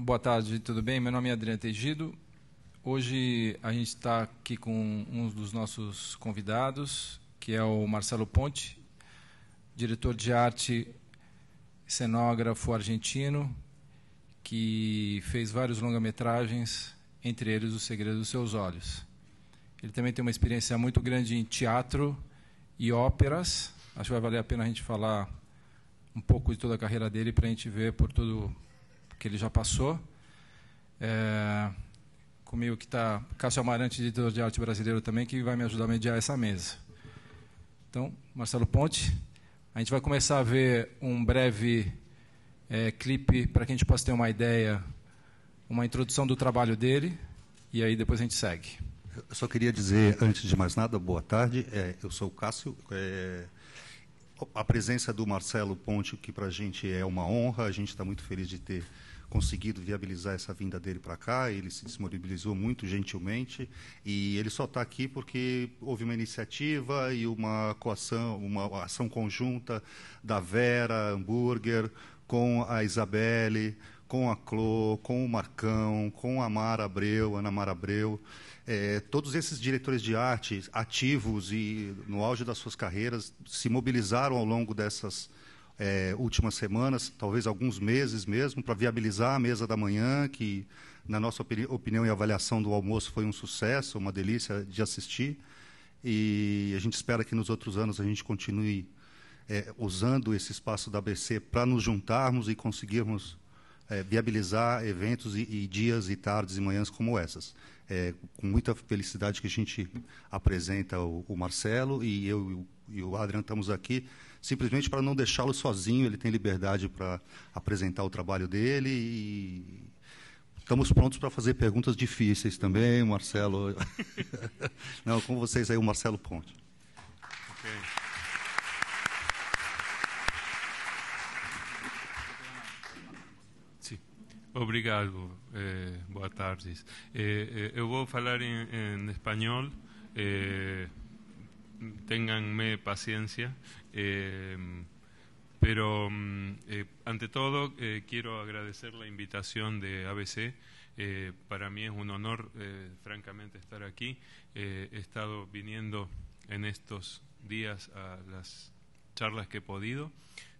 Boa tarde, tudo bem? Meu nome é Adriano Tegido. Hoje a gente está aqui com um dos nossos convidados, que é o Marcelo Ponte, diretor de arte, cenógrafo argentino, que fez vários longa-metragens, entre eles O Segredo dos Seus Olhos. Ele também tem uma experiência muito grande em teatro e óperas. Acho que vai valer a pena a gente falar um pouco de toda a carreira dele para a gente ver por todo que ele já passou. É, comigo que está Cássio Amarante, editor de arte brasileiro também, que vai me ajudar a mediar essa mesa. Então, Marcelo Ponte, a gente vai começar a ver um breve é, clipe para que a gente possa ter uma ideia, uma introdução do trabalho dele, e aí depois a gente segue. Eu só queria dizer, antes de mais nada, boa tarde. É, eu sou o Cássio. É, a presença do Marcelo Ponte, que para a gente é uma honra, a gente está muito feliz de ter conseguido viabilizar essa vinda dele para cá. Ele se disponibilizou muito gentilmente e ele só está aqui porque houve uma iniciativa e uma coação, uma ação conjunta da Vera Hamburger com a Isabelle, com a Clô, com o Marcão, com a Mara Abreu, Ana Mara Abreu. É, todos esses diretores de arte ativos e no auge das suas carreiras se mobilizaram ao longo dessas é, últimas semanas, talvez alguns meses mesmo, para viabilizar a mesa da manhã, que, na nossa opini opinião e avaliação do almoço, foi um sucesso, uma delícia de assistir. E a gente espera que nos outros anos a gente continue é, usando esse espaço da ABC para nos juntarmos e conseguirmos é, viabilizar eventos e, e, dias e tardes e manhãs como essas. É, com muita felicidade que a gente apresenta o, o Marcelo e eu e o Adrian estamos aqui simplesmente para não deixá-lo sozinho, ele tem liberdade para apresentar o trabalho dele e estamos prontos para fazer perguntas difíceis também, Marcelo. não, com vocês aí o Marcelo Ponte. Okay. Obrigado, eh, boa tarde. Eh, eh, eu vou falar em, em espanhol. Eh, ténganme paciencia. Eh, pero mm, eh, ante todo eh, quiero agradecer la invitación de ABC. para mí es un honor, francamente, estar aquí. he estado viniendo en estos días a las charlas que he podido.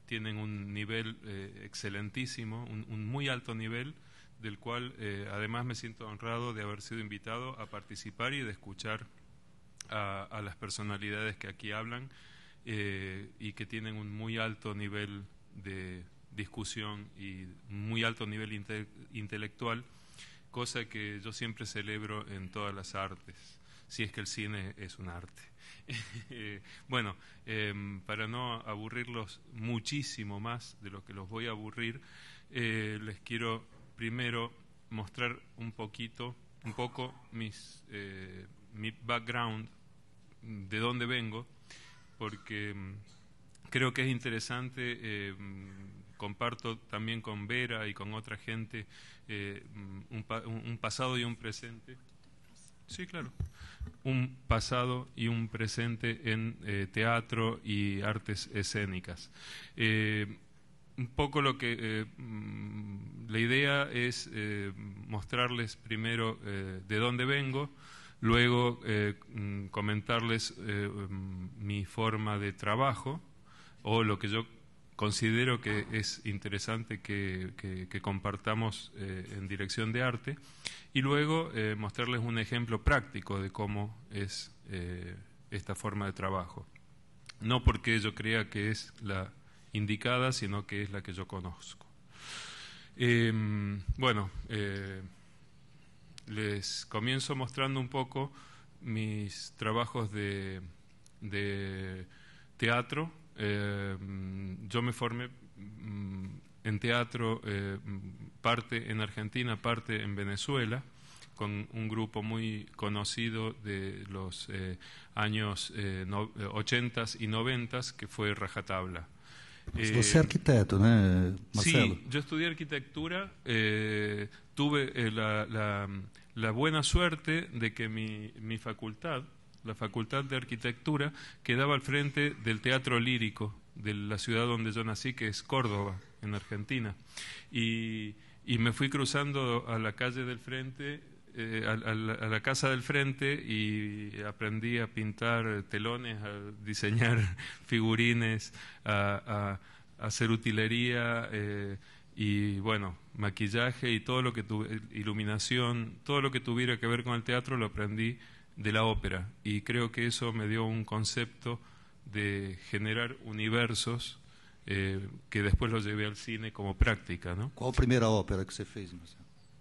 Tienen un nivel excelentísimo, un, un, muy alto nivel, del cual además me siento honrado de haber sido invitado a participar y de escuchar a, las personalidades que aquí hablan eh, y que tienen un muy alto nivel de discusión y muy alto nivel intelectual, cosa que yo siempre celebro en todas las artes, si es que el cine es un arte. bueno, em, para no aburrirlos muchísimo más de lo que los voy a aburrir, eh, les quiero primero mostrar un poquito, un poco mis, eh, mi background de dónde vengo, porque mm, creo que es interesante, eh, mm, comparto también con Vera y con otra gente eh, mm, un, pasado y un presente. Sí, claro. Un pasado y un presente en eh, teatro y artes escénicas. un poco lo que la idea es mostrarles primero de dónde vengo, Luego eh, mm, comentarles eh, mm, mi forma de trabajo o lo que yo considero que es interesante que, compartamos eh, en dirección de arte y luego mostrarles un ejemplo práctico de cómo es esta forma de trabajo. No porque yo crea que es la indicada, sino que es la que yo conozco. Em, bueno, les comienzo mostrando un poco mis trabajos de, teatro. Eh, yo me formé mm, en teatro, eh, parte en Argentina, parte en Venezuela, con un grupo muy conocido de los eh, años 80 y 90, que fue Rajatabla. Es pues, usted arquitecto, ¿no, Marcelo? Sí, yo estudié arquitectura tuve eh, la, buena suerte de que mi, mi facultad, la Facultad de Arquitectura, quedaba al frente del Teatro Lírico de la ciudad donde yo nací, que es Córdoba, en Argentina. Y, y me fui cruzando a la calle del frente, eh, a, la, casa del frente y aprendí a pintar telones, a diseñar figurines, a, hacer utilería. Eh, y bueno, maquillaje y todo lo que iluminación, todo lo que tuviera que ver con el teatro lo aprendí de la ópera y creo que eso me dio un concepto de generar universos eh, que después lo llevé al cine como práctica. ¿Cuál primera ópera que se fez?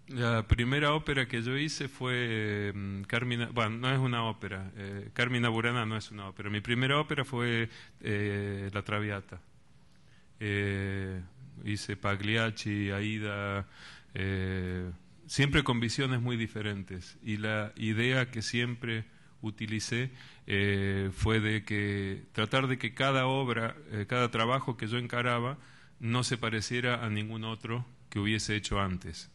La primera ópera que yo hice fue mm, Carmina, bueno, no es una ópera, eh, Carmina Burana no es una ópera, mi primera ópera fue eh, La Traviata hice Pagliacci, Aida, eh, siempre con visiones muy diferentes. Y la idea que siempre utilicé eh, fue de que tratar de que cada obra, eh, cada trabajo que yo encaraba no se pareciera a ningún otro que hubiese hecho antes.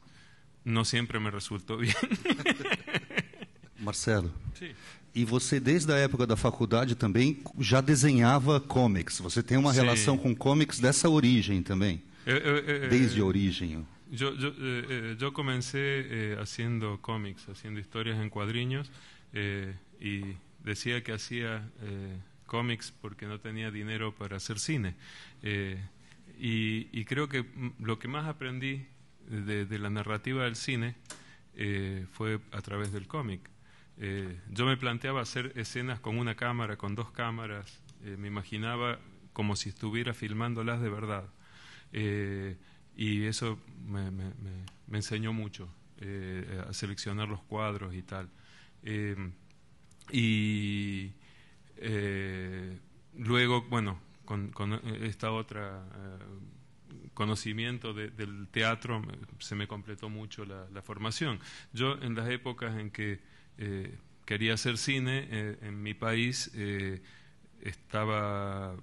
No siempre me resultó bien. Marcelo. sí y e você, desde la época de la facultad también ya diseñaba cómics, Você tiene una relación con cómics de esa origen también eh, eh, eh, desde origen? Yo, comencé haciendo cómics, haciendo historias en cuadriños y decía que hacía cómics porque no tenía dinero para hacer cine. Y, creo que lo que más aprendí de, de la narrativa del cine fue a través del cómic. yo me planteaba hacer escenas con una cámara, con dos cámaras, me imaginaba como si estuviera filmándolas de verdad. Eh, y eso me, enseñó mucho eh, a seleccionar los cuadros y tal. Eh, y luego, bueno, con, esta otra conocimiento del teatro se me completó mucho la, la, formación. Yo en las épocas en que quería hacer cine, en mi país estaba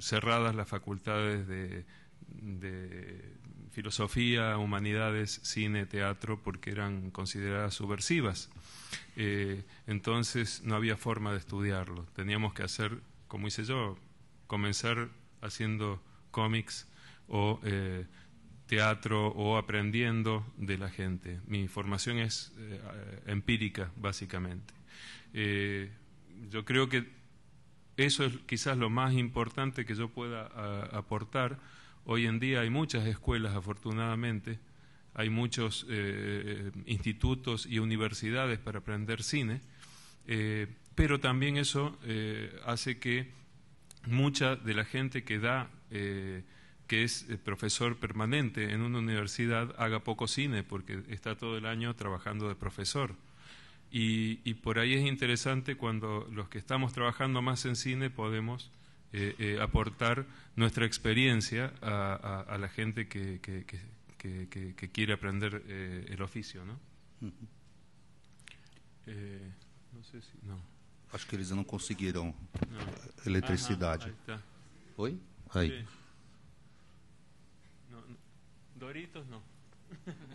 cerradas las facultades de de filosofía, humanidades, cine, teatro, porque eran consideradas subversivas. Eh, entonces no había forma de estudiarlo. Teníamos que hacer, como hice yo, comenzar haciendo cómics o eh, teatro o aprendiendo de la gente. Mi formación es eh, empírica, básicamente. yo creo que eso es quizás lo más importante que yo pueda aportar Hoy en día hay muchas escuelas, afortunadamente, hay muchos eh, institutos y universidades para aprender cine, eh, pero también eso eh, hace que mucha de la gente que da, que es profesor permanente en una universidad, haga poco cine porque está todo el año trabajando de profesor. y por ahí es interesante cuando los que estamos trabajando más en cine podemos eh, eh, aportar nuestra experiencia a, la gente que, quiere aprender eh, el oficio. ¿no? sé si sé Acho que eles não conseguiram electricidad. eletricidade. Doritos no.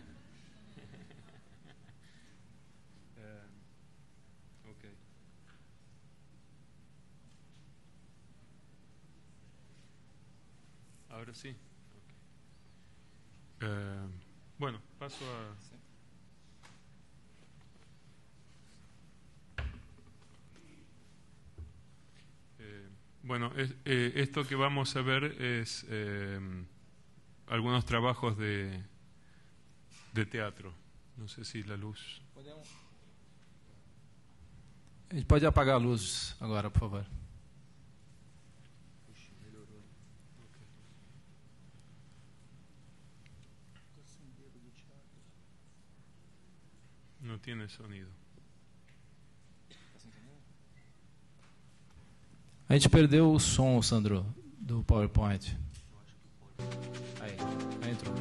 Ahora sí. Eh, bueno, paso a... Eh, bueno, eh, esto que vamos a ver es algunos trabajos de, de teatro. No sé si la luz... Podemos apagar la luz ahora, por favor. No tiene sonido. A gente perdeu o som, Sandro, do PowerPoint. Aí, aí entrou.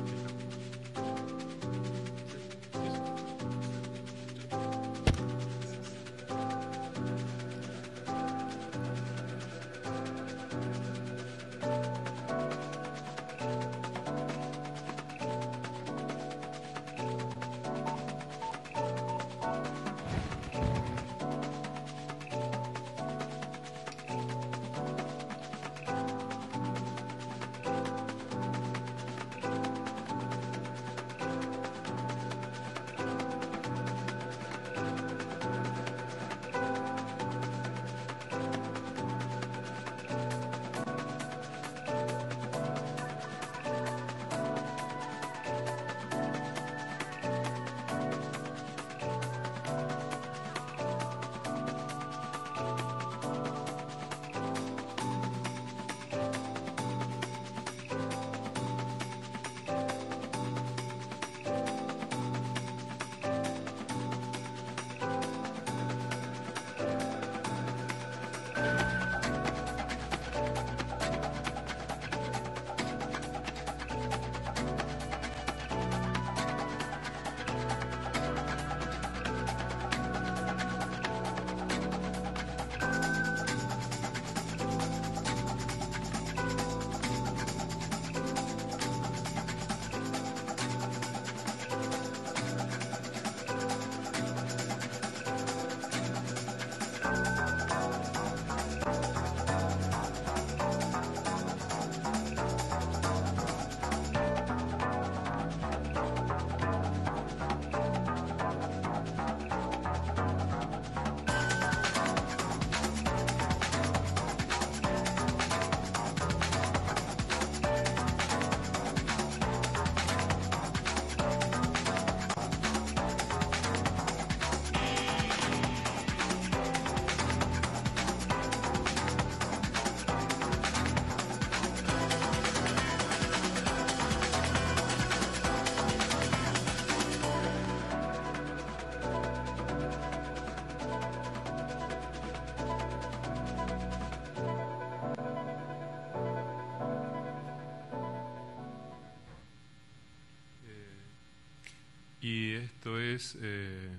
Eh,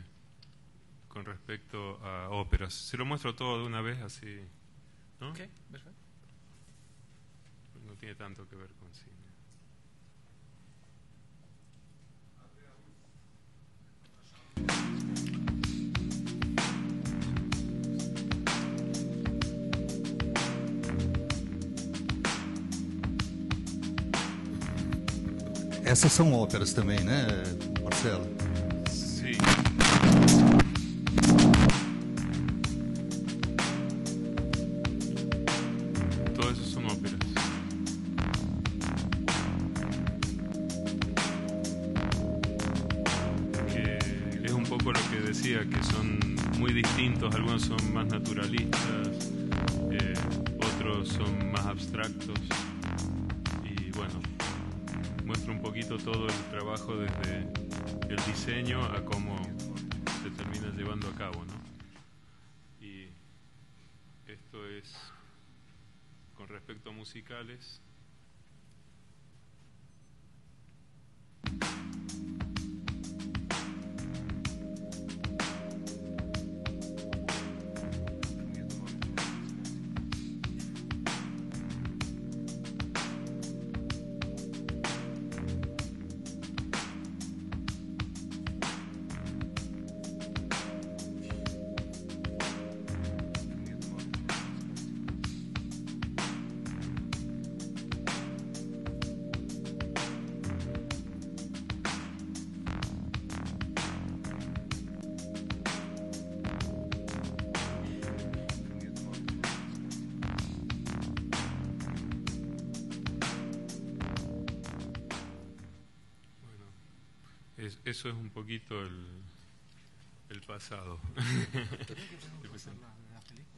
con respecto a óperas. Se lo muestro todo de una vez, así. ¿no? tiene tanto que ver con cine. esas son óperas también né, Marcelo? el, pasado.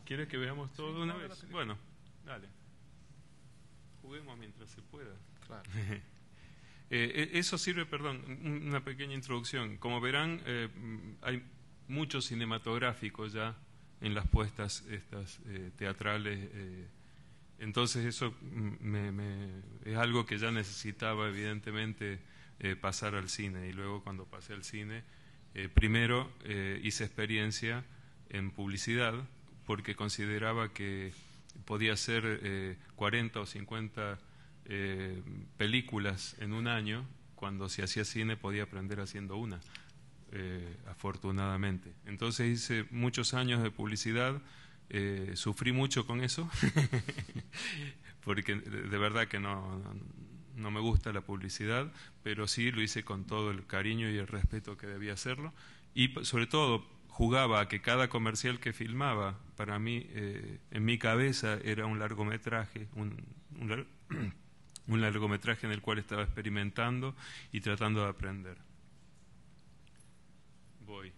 ¿Quieres que veamos todo una vez? Bueno, dale. Juguemos mientras se pueda. Claro. Eh, e, eso sirve, perdón, una pequeña introducción. Como verán, eh, hay mucho cinematográfico ya en las puestas estas eh, teatrales. entonces eso me, es algo que ya necesitaba, evidentemente, eh, pasar al cine. Y luego cuando pasé al cine, eh, primero eh, hice experiencia en publicidad porque consideraba que podía hacer 40 o 50 películas en un año. Cuando se hacía cine podía aprender haciendo una. afortunadamente. Entonces hice muchos años de publicidad, sufrí mucho con eso, porque de verdad que no, no me gusta la publicidad, pero sí lo hice con todo el cariño y el respeto que debía hacerlo. Y sobre todo jugaba a que cada comercial que filmaba, para mí, eh, en mi cabeza era un largometraje, un, largometraje en el cual estaba experimentando y tratando de aprender. Voy.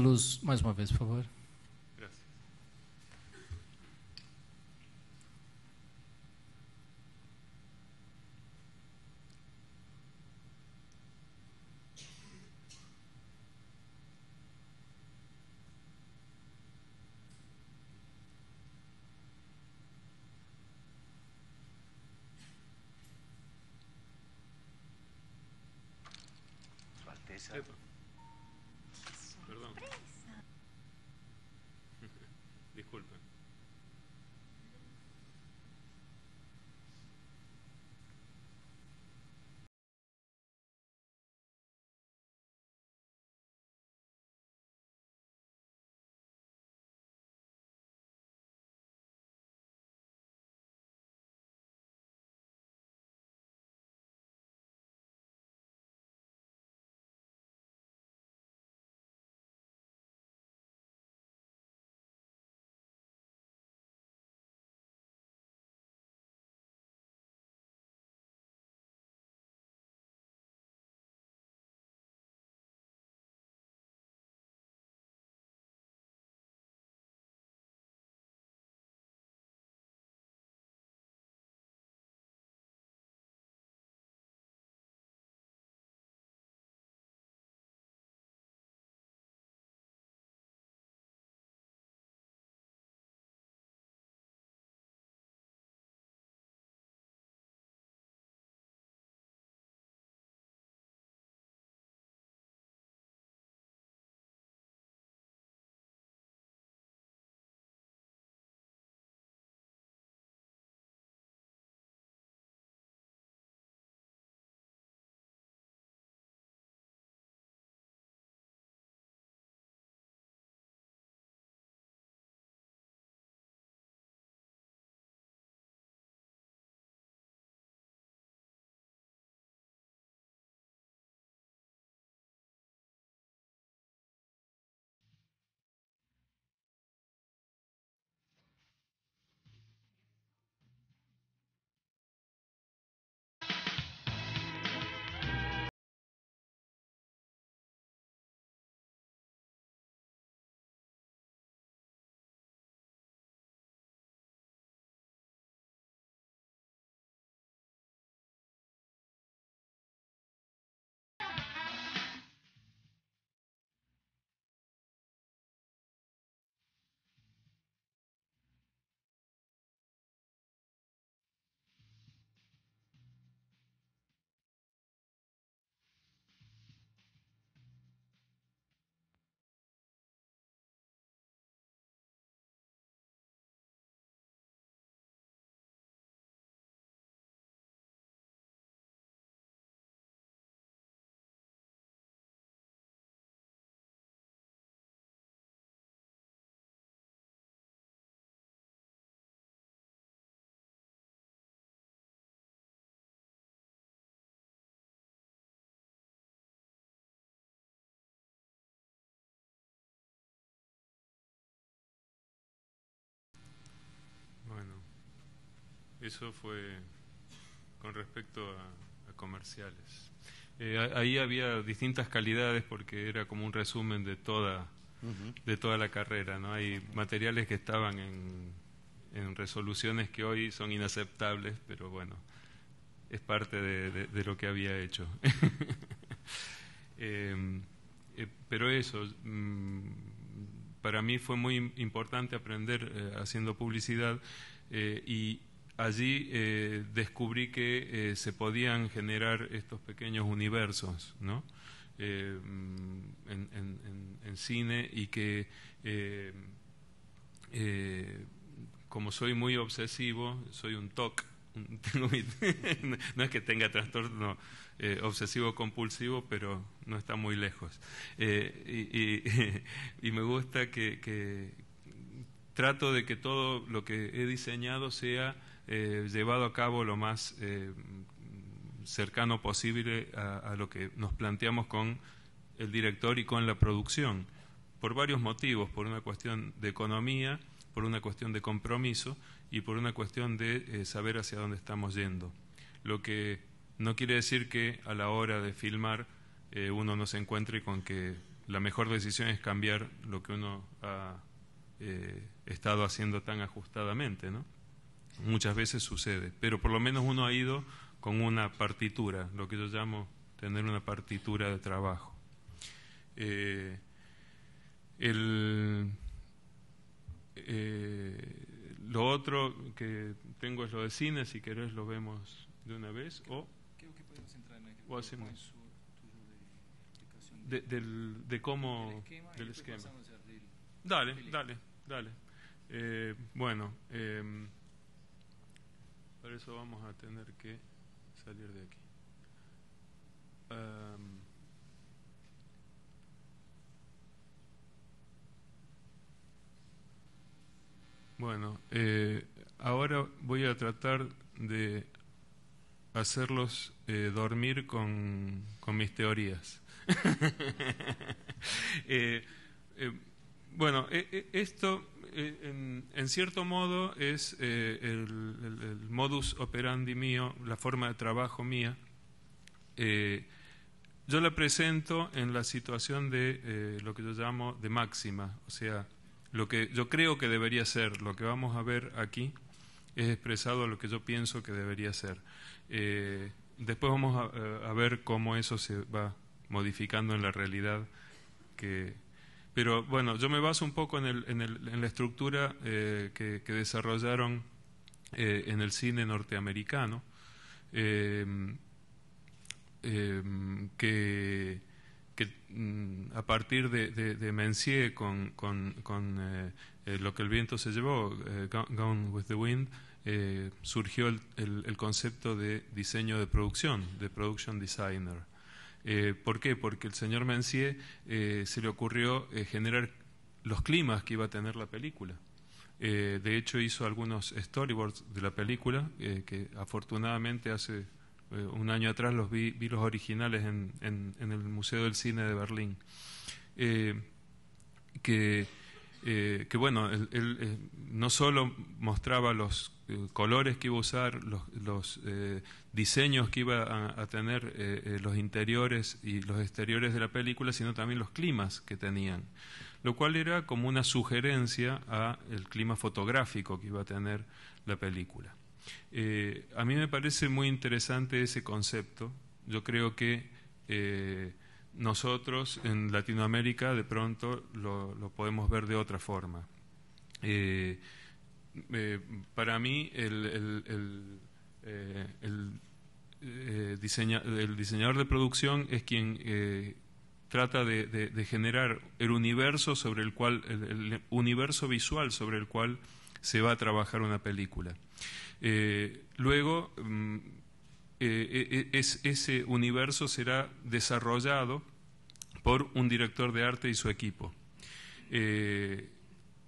luz más una vez, por favor. Bueno, eso fue con respecto a, comerciales. Eh, ahí había distintas calidades porque era como un resumen de toda, de toda la carrera. ¿no? Hay materiales que estaban en, resoluciones que hoy son inaceptables, pero bueno, es parte de, lo que había hecho. Eh, eh, pero eso, mm, para mí fue muy importante aprender eh, haciendo publicidad eh, y allí eh, descubrí que se podían generar estos pequeños universos, ¿no? Mm, en, en, cine y que como soy muy obsesivo, soy un TOC, no es que tenga trastorno eh, obsesivo-compulsivo, pero no está muy lejos. Eh, y, me gusta que, trato de que todo lo que he diseñado sea eh, llevado a cabo lo más cercano posible a, lo que nos planteamos con el director y con la producción, por varios motivos, por una cuestión de economía, por una cuestión de compromiso y por una cuestión de saber hacia dónde estamos yendo. Lo que no quiere decir que a la hora de filmar eh, uno no se encuentre con que la mejor decisión es cambiar lo que uno ha eh, estado haciendo tan ajustadamente, ¿no? Muchas veces sucede, pero por lo menos uno ha ido con una partitura, lo que yo llamo tener una partitura de trabajo. Eh, lo otro que tengo es lo de cine, si querés lo vemos de una vez, o o hacemos De, del, de cómo del esquema. dale, dale, dale, eh, bueno, em, por eso vamos a tener que salir de aquí. Em, bueno, eh, ahora voy a tratar de hacerlos eh, dormir con, mis teorías. Eh, eh, bueno, e, e, esto e, en, cierto modo es el, el, modus operandi mío, la forma de trabajo mía. yo la presento en la situación de lo que yo llamo de máxima, o sea, lo que yo creo que debería ser, lo que vamos a ver aquí, es expresado lo que yo pienso que debería ser. Eh, después vamos a, ver cómo eso se va modificando en la realidad. pero bueno, yo me baso un poco en, la estructura eh, que, desarrollaron eh, en el cine norteamericano, em, que, mm, a partir de, de, con, con lo que el viento se llevó, Gone with the Wind, eh, surgió el, el, concepto de diseño de producción, de production designer. Eh, ¿Por qué? Porque el señor Mencier eh, se le ocurrió generar los climas que iba a tener la película. de hecho, hizo algunos storyboards de la película, que afortunadamente hace un año atrás los vi, los originales en, el Museo del Cine de Berlín. que, bueno, él no solo mostraba los eh, colores que iba a usar, los, eh, diseños que iba a, tener eh, los interiores y los exteriores de la película, sino también los climas que tenían, lo cual era como una sugerencia a el clima fotográfico que iba a tener la película. a mí me parece muy interesante ese concepto. Yo creo que nosotros en Latinoamérica de pronto lo, podemos ver de otra forma. Eh, para mí eh, eh, el, diseñador de producción es quien trata de, generar el universo sobre el cual, el, universo visual sobre el cual se va a trabajar una película. luego, mm, ese universo será desarrollado por un director de arte y su equipo.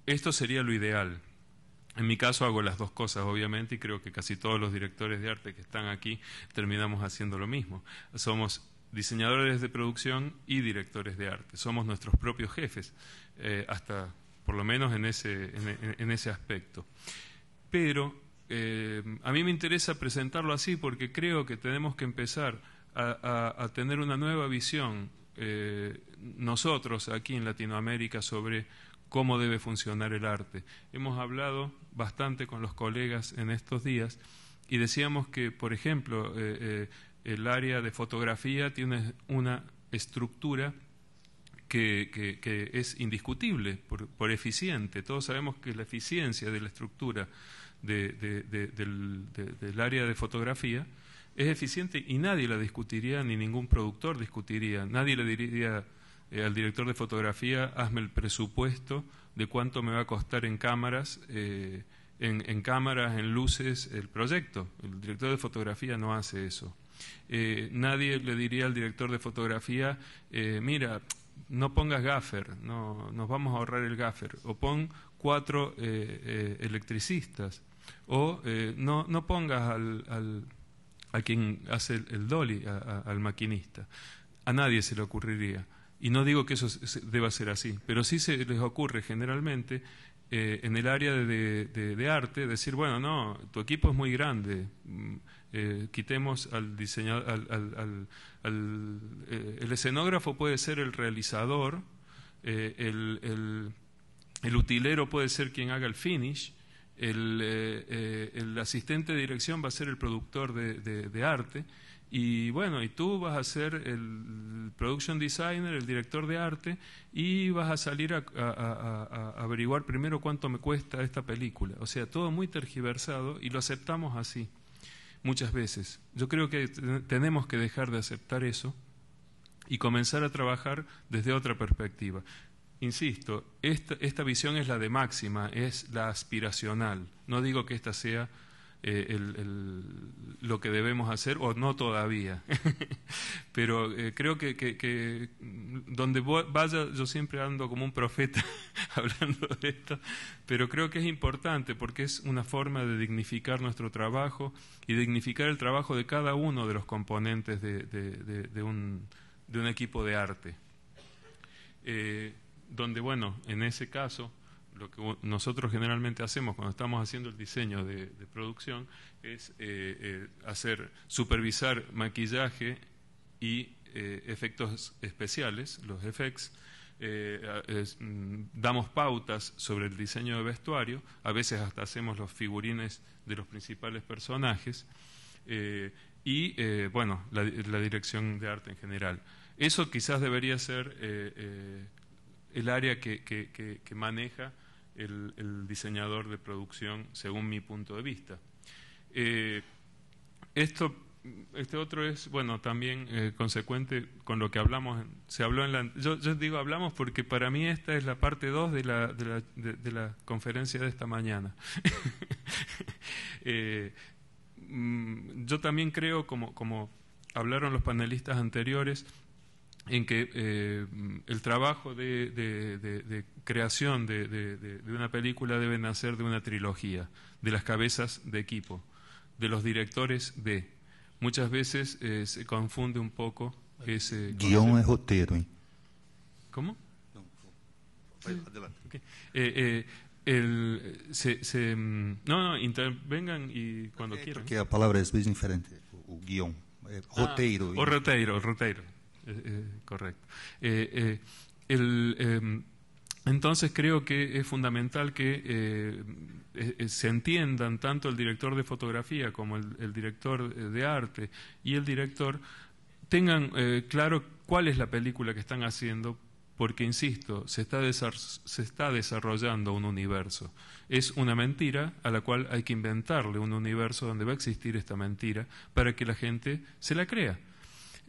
esto sería lo ideal en mi caso hago las dos cosas, obviamente, y creo que casi todos los directores de arte que están aquí terminamos haciendo lo mismo. Somos diseñadores de producción y directores de arte. Somos nuestros propios jefes, eh, hasta por lo menos en ese, aspecto. Pero eh, a mí me interesa presentarlo así porque creo que tenemos que empezar a, tener una nueva visión eh, nosotros aquí en Latinoamérica sobre cómo debe funcionar el arte. Hemos hablado bastante con los colegas en estos días y decíamos que, por ejemplo, eh, eh, el área de fotografía tiene una estructura que, es indiscutible por, eficiente. Todos sabemos que la eficiencia de la estructura del, área de fotografía es eficiente y nadie la discutiría, ni ningún productor discutiría, nadie le diría eh, al director de fotografía, hazme el presupuesto de cuánto me va a costar en cámaras, eh, en, cámaras, en luces, el proyecto. El director de fotografía no hace eso. Eh, nadie le diría al director de fotografía, mira, no pongas gaffer, no, nos vamos a ahorrar el gaffer, o pon cuatro electricistas, o no, no pongas al, al, a quien hace el, dolly, al maquinista. A nadie se le ocurriría. Y no digo que eso deba ser así, pero sí se les ocurre generalmente eh, en el área de, arte decir, bueno, no, tu equipo es muy grande, mm, eh, quitemos al diseñador, eh, el escenógrafo puede ser el realizador, el, el, utilero puede ser quien haga el finish, el, asistente de dirección va a ser el productor de arte, y bueno, y tú vas a ser el production designer, el director de arte, y vas a salir a, averiguar primero cuánto me cuesta esta película. O sea, todo muy tergiversado y lo aceptamos así muchas veces. Yo creo que tenemos que dejar de aceptar eso y comenzar a trabajar desde otra perspectiva. Insisto, esta, esta visión es la de máxima, es la aspiracional. No digo que esta sea eh, lo que debemos hacer, o no todavía. Pero eh, creo que, donde vaya, yo siempre ando como un profeta hablando de esto, pero creo que es importante porque es una forma de dignificar nuestro trabajo y dignificar el trabajo de cada uno de los componentes de, de, un, equipo de arte. Eh, donde, bueno, en ese caso, lo que nosotros generalmente hacemos cuando estamos haciendo el diseño de, producción es eh, eh, hacer supervisar maquillaje y eh, efectos especiales, los effects. Mm, damos pautas sobre el diseño de vestuario, a veces hasta hacemos los figurines de los principales personajes y, bueno, la, dirección de arte en general. Eso quizás debería ser el área que maneja el, diseñador de producción, según mi punto de vista. Eh, esto, este otro es, bueno, también eh, consecuente con lo que hablamos. Se habló en la, yo, digo hablamos porque para mí esta es la parte 2 de la, de la, conferencia de esta mañana. Eh, mm, yo también creo, como, como hablaron los panelistas anteriores, en que eh, el trabajo de, creación de, una película debe nacer de una trilogía, de las cabezas de equipo, de los directores de. Muchas veces eh, se confunde un poco ese... Guión es roteiro ¿eh? ¿Cómo? adelante. Mm, no, no, intervengan y cuando quieran. Porque la palabra es muy diferente, el guión. Ah, roteiro. o roteiro, roteiro. Eh, eh, correcto. Eh, em, entonces creo que es fundamental que se entiendan tanto el director de fotografía como el, director de arte y el director tengan claro cuál es la película que están haciendo porque, insisto, se está, se está desarrollando un universo. Es una mentira a la cual hay que inventarle un universo donde va a existir esta mentira para que la gente se la crea.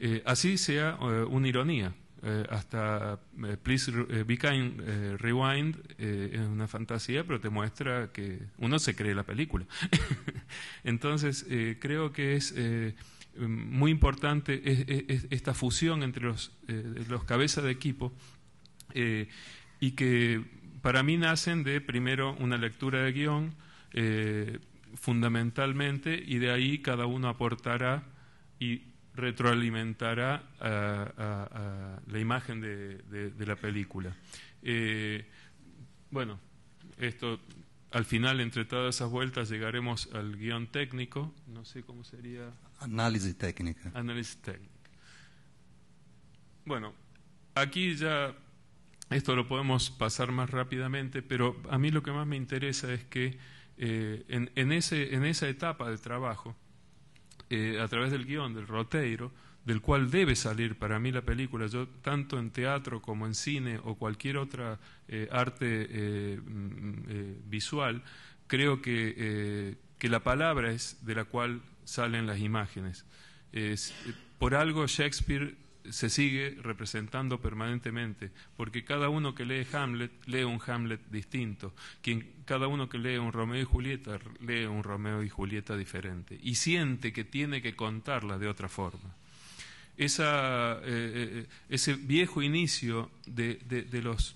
Eh, así sea eh, una ironía. Eh, hasta Please Be Kind, Rewind es una fantasía, pero te muestra que uno se cree la película. Entonces, creo que es muy importante esta fusión entre los, los cabezas de equipo y que para mí nacen de primero una lectura de guión fundamentalmente y de ahí cada uno aportará y retroalimentará la imagen de, la película. Eh, bueno, esto al final, entre todas esas vueltas, llegaremos al guión técnico. No sé cómo sería. Análisis técnica. Análisis Bueno, aquí ya esto lo podemos pasar más rápidamente, pero a mí lo que más me interesa es que eh, en, en esa etapa del trabajo, eh, a través del guión, del roteiro, del cual debe salir para mí la película. Yo, tanto en teatro como en cine o cualquier otra eh, arte eh, mm, visual, creo que, la palabra es de la cual salen las imágenes. por algo Shakespeare se sigue representando permanentemente, porque cada uno que lee Hamlet lee un Hamlet distinto, cada uno que lee un Romeo y Julieta lee un Romeo y Julieta diferente, y siente que tiene que contarla de otra forma. Esa, eh, eh, ese viejo inicio de, los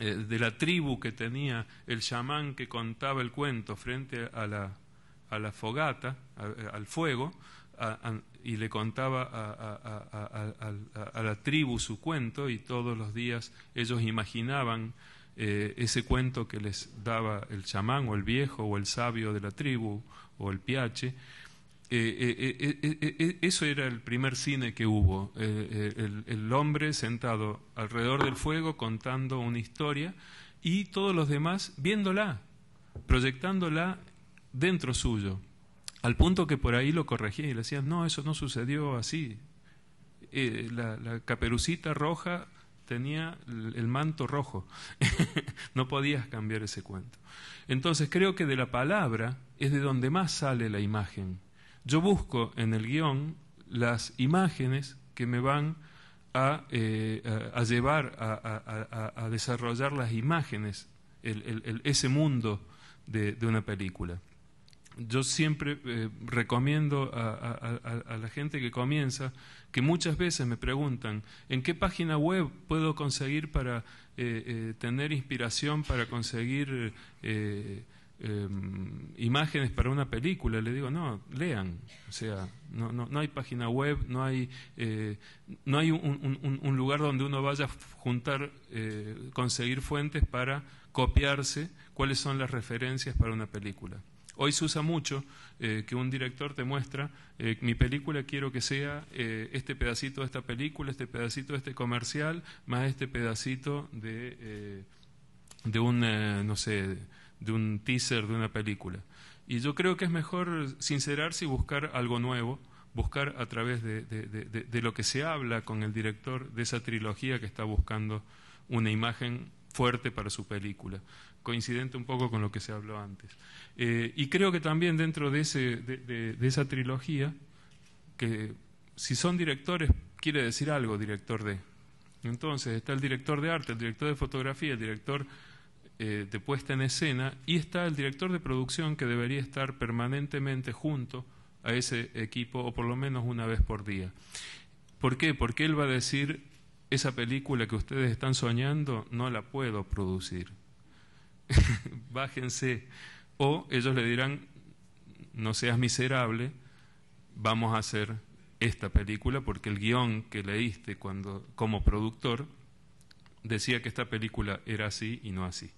eh, de la tribu que tenía el chamán que contaba el cuento frente a la, a la fogata, al fuego, y le contaba a, la tribu su cuento y todos los días ellos imaginaban eh, ese cuento que les daba el chamán o el viejo o el sabio de la tribu o el piache. Eh, eh, eso era el primer cine que hubo, el hombre sentado alrededor del fuego contando una historia y todos los demás viéndola, proyectándola dentro suyo. Al punto que por ahí lo corregía y le decían, no, eso no sucedió así. Eh, la, caperucita roja tenía el, manto rojo. no podías cambiar ese cuento. Entonces creo que de la palabra es de donde más sale la imagen. Yo busco en el guión las imágenes que me van a, eh, llevar a, desarrollar las imágenes, ese mundo de una película yo siempre eh, recomiendo a, la gente que comienza, que muchas veces me preguntan, ¿en qué página web puedo conseguir para eh, eh, tener inspiración, para conseguir imágenes para una película? Le digo, no, lean. O sea, no, no, no hay página web, no hay, no hay un, un, lugar donde uno vaya a juntar, conseguir fuentes para copiarse cuáles son las referencias para una película. Hoy se usa mucho eh, que un director te muestra, eh, mi película quiero que sea eh, este pedacito de esta película, este pedacito de este comercial, más este pedacito de, de un, no sé, de un teaser de una película. Y yo creo que es mejor sincerarse y buscar algo nuevo, buscar a través de, de lo que se habla con el director de esa trilogía que está buscando una imagen fuerte para su película coincidente un poco con lo que se habló antes. Eh, y creo que también dentro de, esa trilogía, que si son directores, quiere decir algo director de. Entonces está el director de arte, el director de fotografía, el director eh, de puesta en escena y está el director de producción que debería estar permanentemente junto a ese equipo o por lo menos una vez por día. ¿Por qué? Porque él va a decir, esa película que ustedes están soñando no la puedo producir, bájense. O ellos le dirán, no seas miserable, vamos a hacer esta película porque el guión que leíste cuando, como productor decía que esta película era así y no así.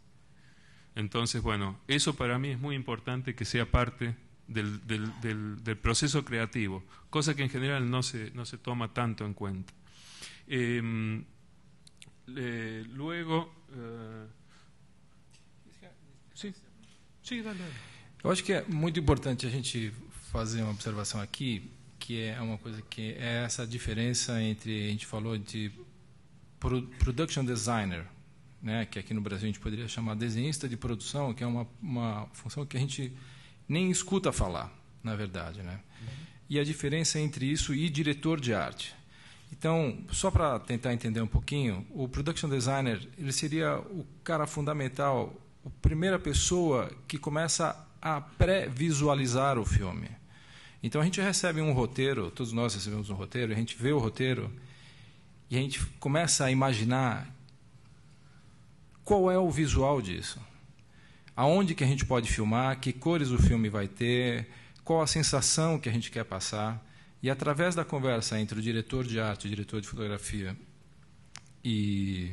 Entonces, bueno, eso para mí es muy importante que sea parte del, proceso creativo, cosa que en general no se, no se toma tanto en cuenta. Em, luego, eh, Sim. Sim, vai, é vai. Eu acho que é muito importante a gente fazer uma observação aqui, que é uma coisa que é essa diferença entre, a gente falou de production designer, né, que aqui no Brasil a gente poderia chamar desenhista de produção, que é uma, uma função que a gente nem escuta falar, na verdade. Né? Uhum. E a diferença entre isso e diretor de arte. Então, só para tentar entender um pouquinho, o production designer ele seria o cara fundamental a primeira pessoa que começa a pré-visualizar o filme. Então a gente recebe um roteiro, todos nós recebemos um roteiro, a gente vê o roteiro e a gente começa a imaginar qual é o visual disso. Aonde que a gente pode filmar, que cores o filme vai ter, qual a sensação que a gente quer passar. E através da conversa entre o diretor de arte, o diretor de fotografia e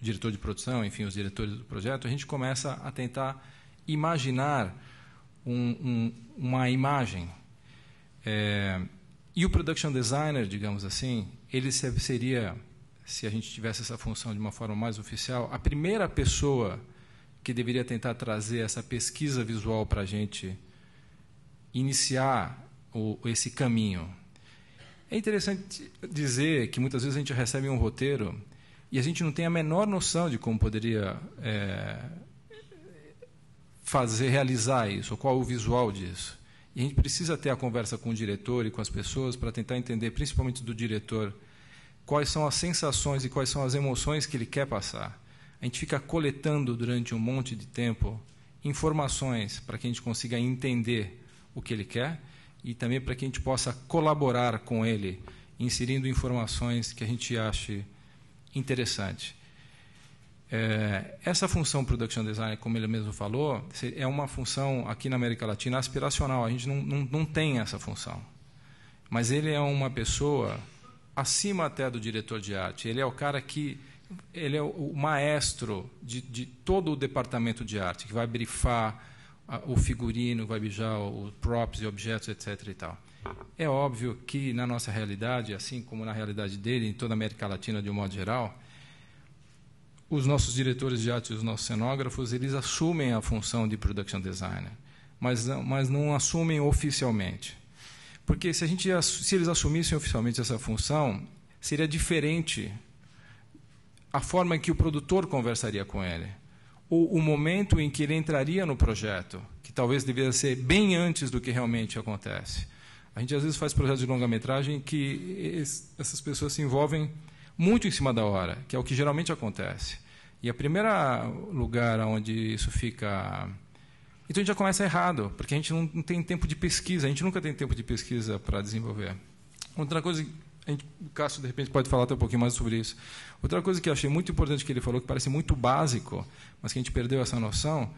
diretor de produção, enfim, os diretores do projeto, a gente começa a tentar imaginar um, um, uma imagem. É, e o production designer, digamos assim, ele seria, se a gente tivesse essa função de uma forma mais oficial, a primeira pessoa que deveria tentar trazer essa pesquisa visual para a gente iniciar o, esse caminho. É interessante dizer que muitas vezes a gente recebe um roteiro e a gente não tem a menor noção de como poderia é, fazer, realizar isso, ou qual o visual disso. E a gente precisa ter a conversa com o diretor e com as pessoas para tentar entender, principalmente do diretor, quais são as sensações e quais são as emoções que ele quer passar. A gente fica coletando durante um monte de tempo informações para que a gente consiga entender o que ele quer e também para que a gente possa colaborar com ele, inserindo informações que a gente ache interessante. É, essa função Production Design, como ele mesmo falou, é uma função aqui na América Latina aspiracional. A gente não, não, não tem essa função. Mas ele é uma pessoa acima até do diretor de arte. Ele é o cara que. Ele é o maestro de, de todo o departamento de arte, que vai brifar o figurino, vai beijar o props e objetos, etc. E tal. É óbvio que na nossa realidade, assim como na realidade dele, em toda a América Latina de um modo geral, os nossos diretores de arte e os nossos cenógrafos, eles assumem a função de production designer, mas, mas não assumem oficialmente. Porque se, a gente, se eles assumissem oficialmente essa função, seria diferente a forma em que o produtor conversaria com ele, ou o momento em que ele entraria no projeto, que talvez deveria ser bem antes do que realmente acontece. A gente às vezes faz projetos de longa-metragem que essas pessoas se envolvem muito em cima da hora, que é o que geralmente acontece. E a primeira lugar onde isso fica então a gente já começa errado, porque a gente não tem tempo de pesquisa, a gente nunca tem tempo de pesquisa para desenvolver. Outra coisa, a gente, o Cássio de repente pode falar até um pouquinho mais sobre isso. Outra coisa que eu achei muito importante que ele falou, que parece muito básico, mas que a gente perdeu essa noção,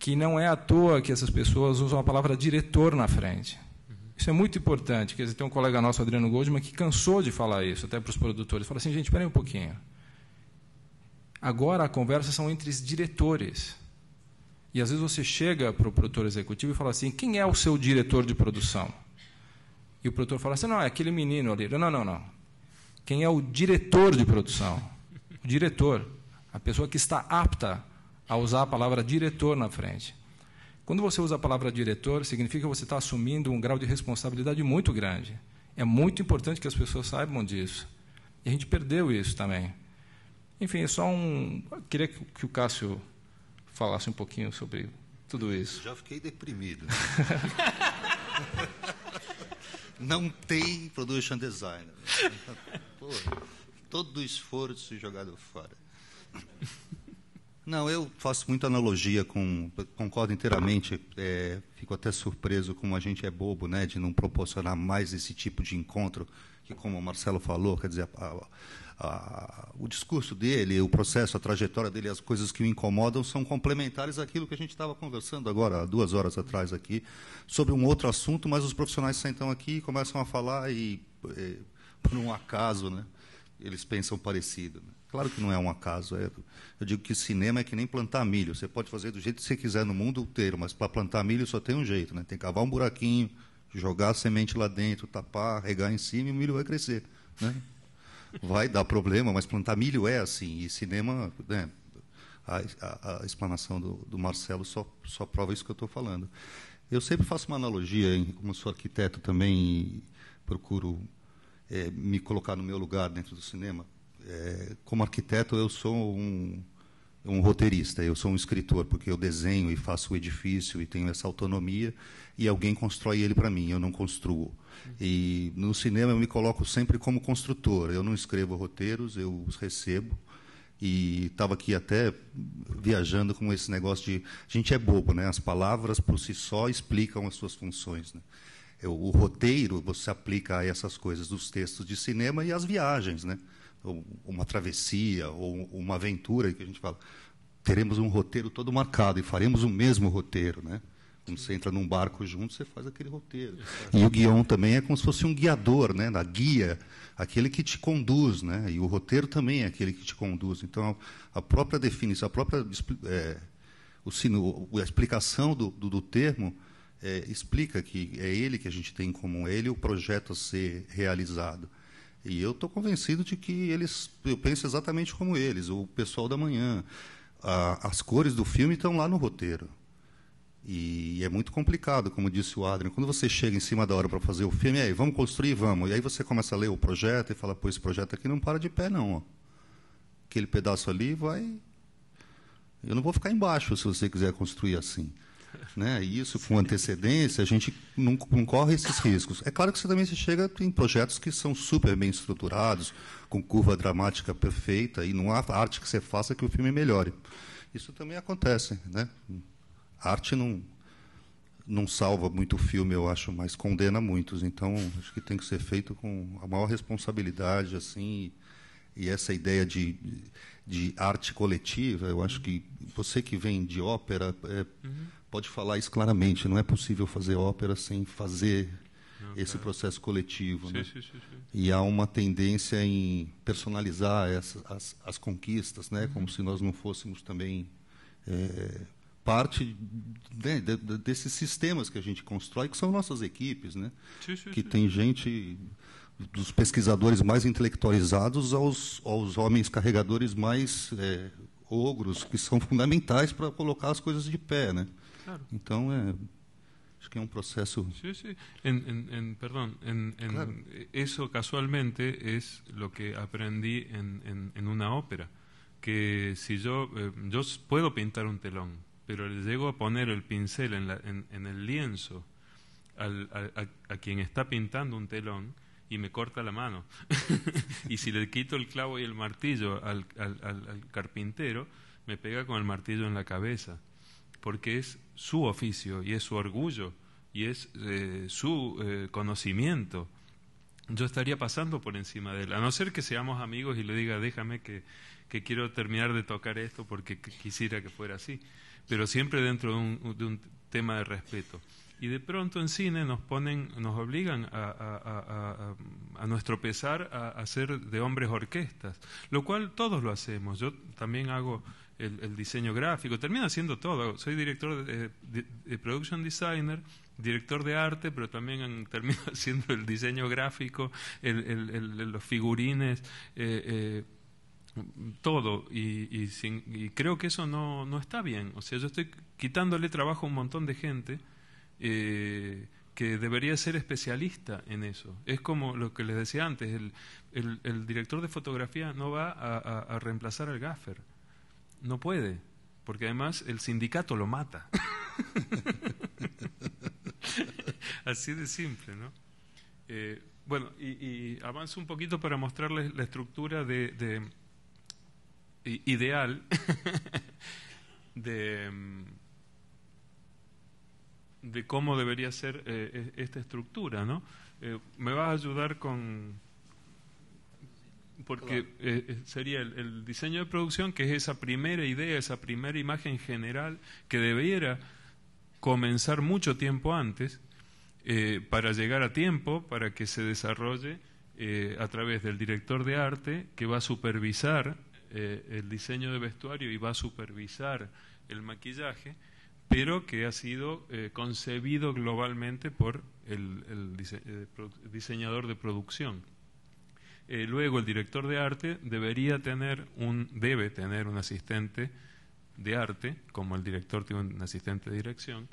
que não é à toa que essas pessoas usam a palavra diretor na frente. Isso é muito importante. Quer dizer, tem um colega nosso, Adriano Goldman, que cansou de falar isso, até para os produtores. Fala assim, gente, espera um pouquinho. Agora a conversa são entre os diretores. E às vezes você chega para o produtor executivo e fala assim: quem é o seu diretor de produção? E o produtor fala assim: não, é aquele menino ali. Não, não, não. Quem é o diretor de produção? O diretor. A pessoa que está apta a usar a palavra diretor na frente. Quando você usa a palavra diretor, significa que você está assumindo um grau de responsabilidade muito grande. É muito importante que as pessoas saibam disso. E a gente perdeu isso também. Enfim, é só um. Eu queria que o Cássio falasse um pouquinho sobre tudo isso. Já fiquei deprimido. Não tem production designer. Todo todo esforço jogado fora. Não, eu faço muita analogia com, concordo inteiramente. É, fico até surpreso como a gente é bobo, né, de não proporcionar mais esse tipo de encontro. Que, como o Marcelo falou, quer dizer, a, a, o discurso dele, o processo, a trajetória dele, as coisas que o incomodam são complementares àquilo que a gente estava conversando agora, duas horas atrás aqui, sobre um outro assunto. Mas os profissionais sentam aqui e começam a falar e, é, por um acaso, né, eles pensam parecido. Né? Claro que não é um acaso. É, eu digo que cinema é que nem plantar milho. Você pode fazer do jeito que você quiser no mundo inteiro, mas para plantar milho só tem um jeito, né? Tem que cavar um buraquinho, jogar a semente lá dentro, tapar, regar em cima e o milho vai crescer, né? Vai dar problema, mas plantar milho é assim. E cinema, né? a, a, a, explanação do, do Marcelo só, só prova isso que eu estou falando. Eu sempre faço uma analogia, hein? como sou arquiteto também procuro é, me colocar no meu lugar dentro do cinema é, como arquiteto, eu sou um, um roteirista, eu sou um escritor, porque eu desenho e faço o edifício e tenho essa autonomia, e alguém constrói ele para mim, eu não construo. E no cinema eu me coloco sempre como construtor, eu não escrevo roteiros, eu os recebo. E estava aqui até viajando com esse negócio de. A gente é bobo, né? As palavras por si só explicam as suas funções. Né? O, o roteiro você aplica a essas coisas, os textos de cinema e as viagens, né? uma travessia ou uma aventura que a gente fala, teremos um roteiro todo marcado e faremos o mesmo roteiro, né? Quando você entra num barco junto, você faz aquele roteiro. E o guião também é como se fosse um guiador, né? Na guia, aquele que te conduz, né? E o roteiro também é aquele que te conduz. Então, a própria definição, a própria é, o sino, a explicação do, do, do termo é, explica que é ele que a gente tem em comum, é ele o projeto a ser realizado. E eu estou convencido de que eles, eu penso exatamente como eles, o pessoal da manhã. A, as cores do filme estão lá no roteiro. E é muito complicado, como disse o Adrian. Quando você chega em cima da hora para fazer o filme, aí, vamos construir, vamos. E aí você começa a ler o projeto e fala, pô, esse projeto aqui não para de pé, não. Ó. Aquele pedaço ali vai. Eu não vou ficar embaixo se você quiser construir assim né, isso com antecedência, a gente não, não, corre esses riscos. É claro que você também se chega em projetos que são super bem estruturados, com curva dramática perfeita, e não há arte que você faça que o filme melhore. Isso também acontece. Né? A arte não, não salva muito o filme, eu acho, mas condena muitos. Então, acho que tem que ser feito com a maior responsabilidade, assim, e essa ideia de, de arte coletiva, eu acho que você que vem de ópera, é, uhum pode falar isso claramente. Não é possível fazer ópera sem fazer não, esse processo coletivo. Sim, né? sim, sim, e há uma tendência em personalizar essas, as, as conquistas, né? como uhum. se nós não fôssemos também é, parte né, de, de, desses sistemas que a gente constrói, que são nossas equipes, né? que tem gente dos pesquisadores mais intelectualizados aos, aos homens carregadores mais é, ogros, que são fundamentais para colocar as coisas de pé. Né? Entonces, es que es un um proceso... Sí, sí. En, perdón, eso casualmente es lo que aprendí en, una ópera. Que si yo, eh, yo puedo pintar un telón, pero le llego a poner el pincel en, el lienzo a, quien está pintando un telón y me corta la mano. y si le quito el clavo y el martillo al carpintero, me pega con el martillo en la cabeza porque es su oficio y es su orgullo y es eh, su eh, conocimiento. Yo estaría pasando por encima de él, a no ser que seamos amigos y le diga, déjame que, quiero terminar de tocar esto porque quisiera que fuera así, pero siempre dentro de un, tema de respeto. Y de pronto en cine nos ponen, nos obligan a, nuestro pesar a, ser de hombres orquestas, lo cual todos lo hacemos. Yo también hago el, diseño gráfico, termino haciendo todo. Soy director de, production designer, director de arte, pero también termino haciendo el diseño gráfico, los figurines. Eh, eh, todo y, creo que eso no, está bien. O sea, yo estoy quitándole trabajo a un montón de gente eh, que debería ser especialista en eso. Es como lo que les decía antes, el, director de fotografía no va a reemplazar al gaffer no puede, porque además el sindicato lo mata. Así de simple, ¿no? Eh, bueno, y, y, avanzo un poquito para mostrarles la estructura de, ideal de, mm, de, cómo debería ser eh, e, esta estructura, ¿no? Eh, me vas a ayudar con, porque eh, eh, sería el, diseño de producción, que es esa primera idea, esa primera imagen general que debiera comenzar mucho tiempo antes eh, para llegar a tiempo, para que se desarrolle a través del director de arte que va a supervisar el diseño de vestuario y va a supervisar el maquillaje, pero que ha sido concebido globalmente por el, diseñador de producción. Eh, luego el director de arte debería tener un, debe tener un asistente de arte, como el director tiene un asistente de dirección,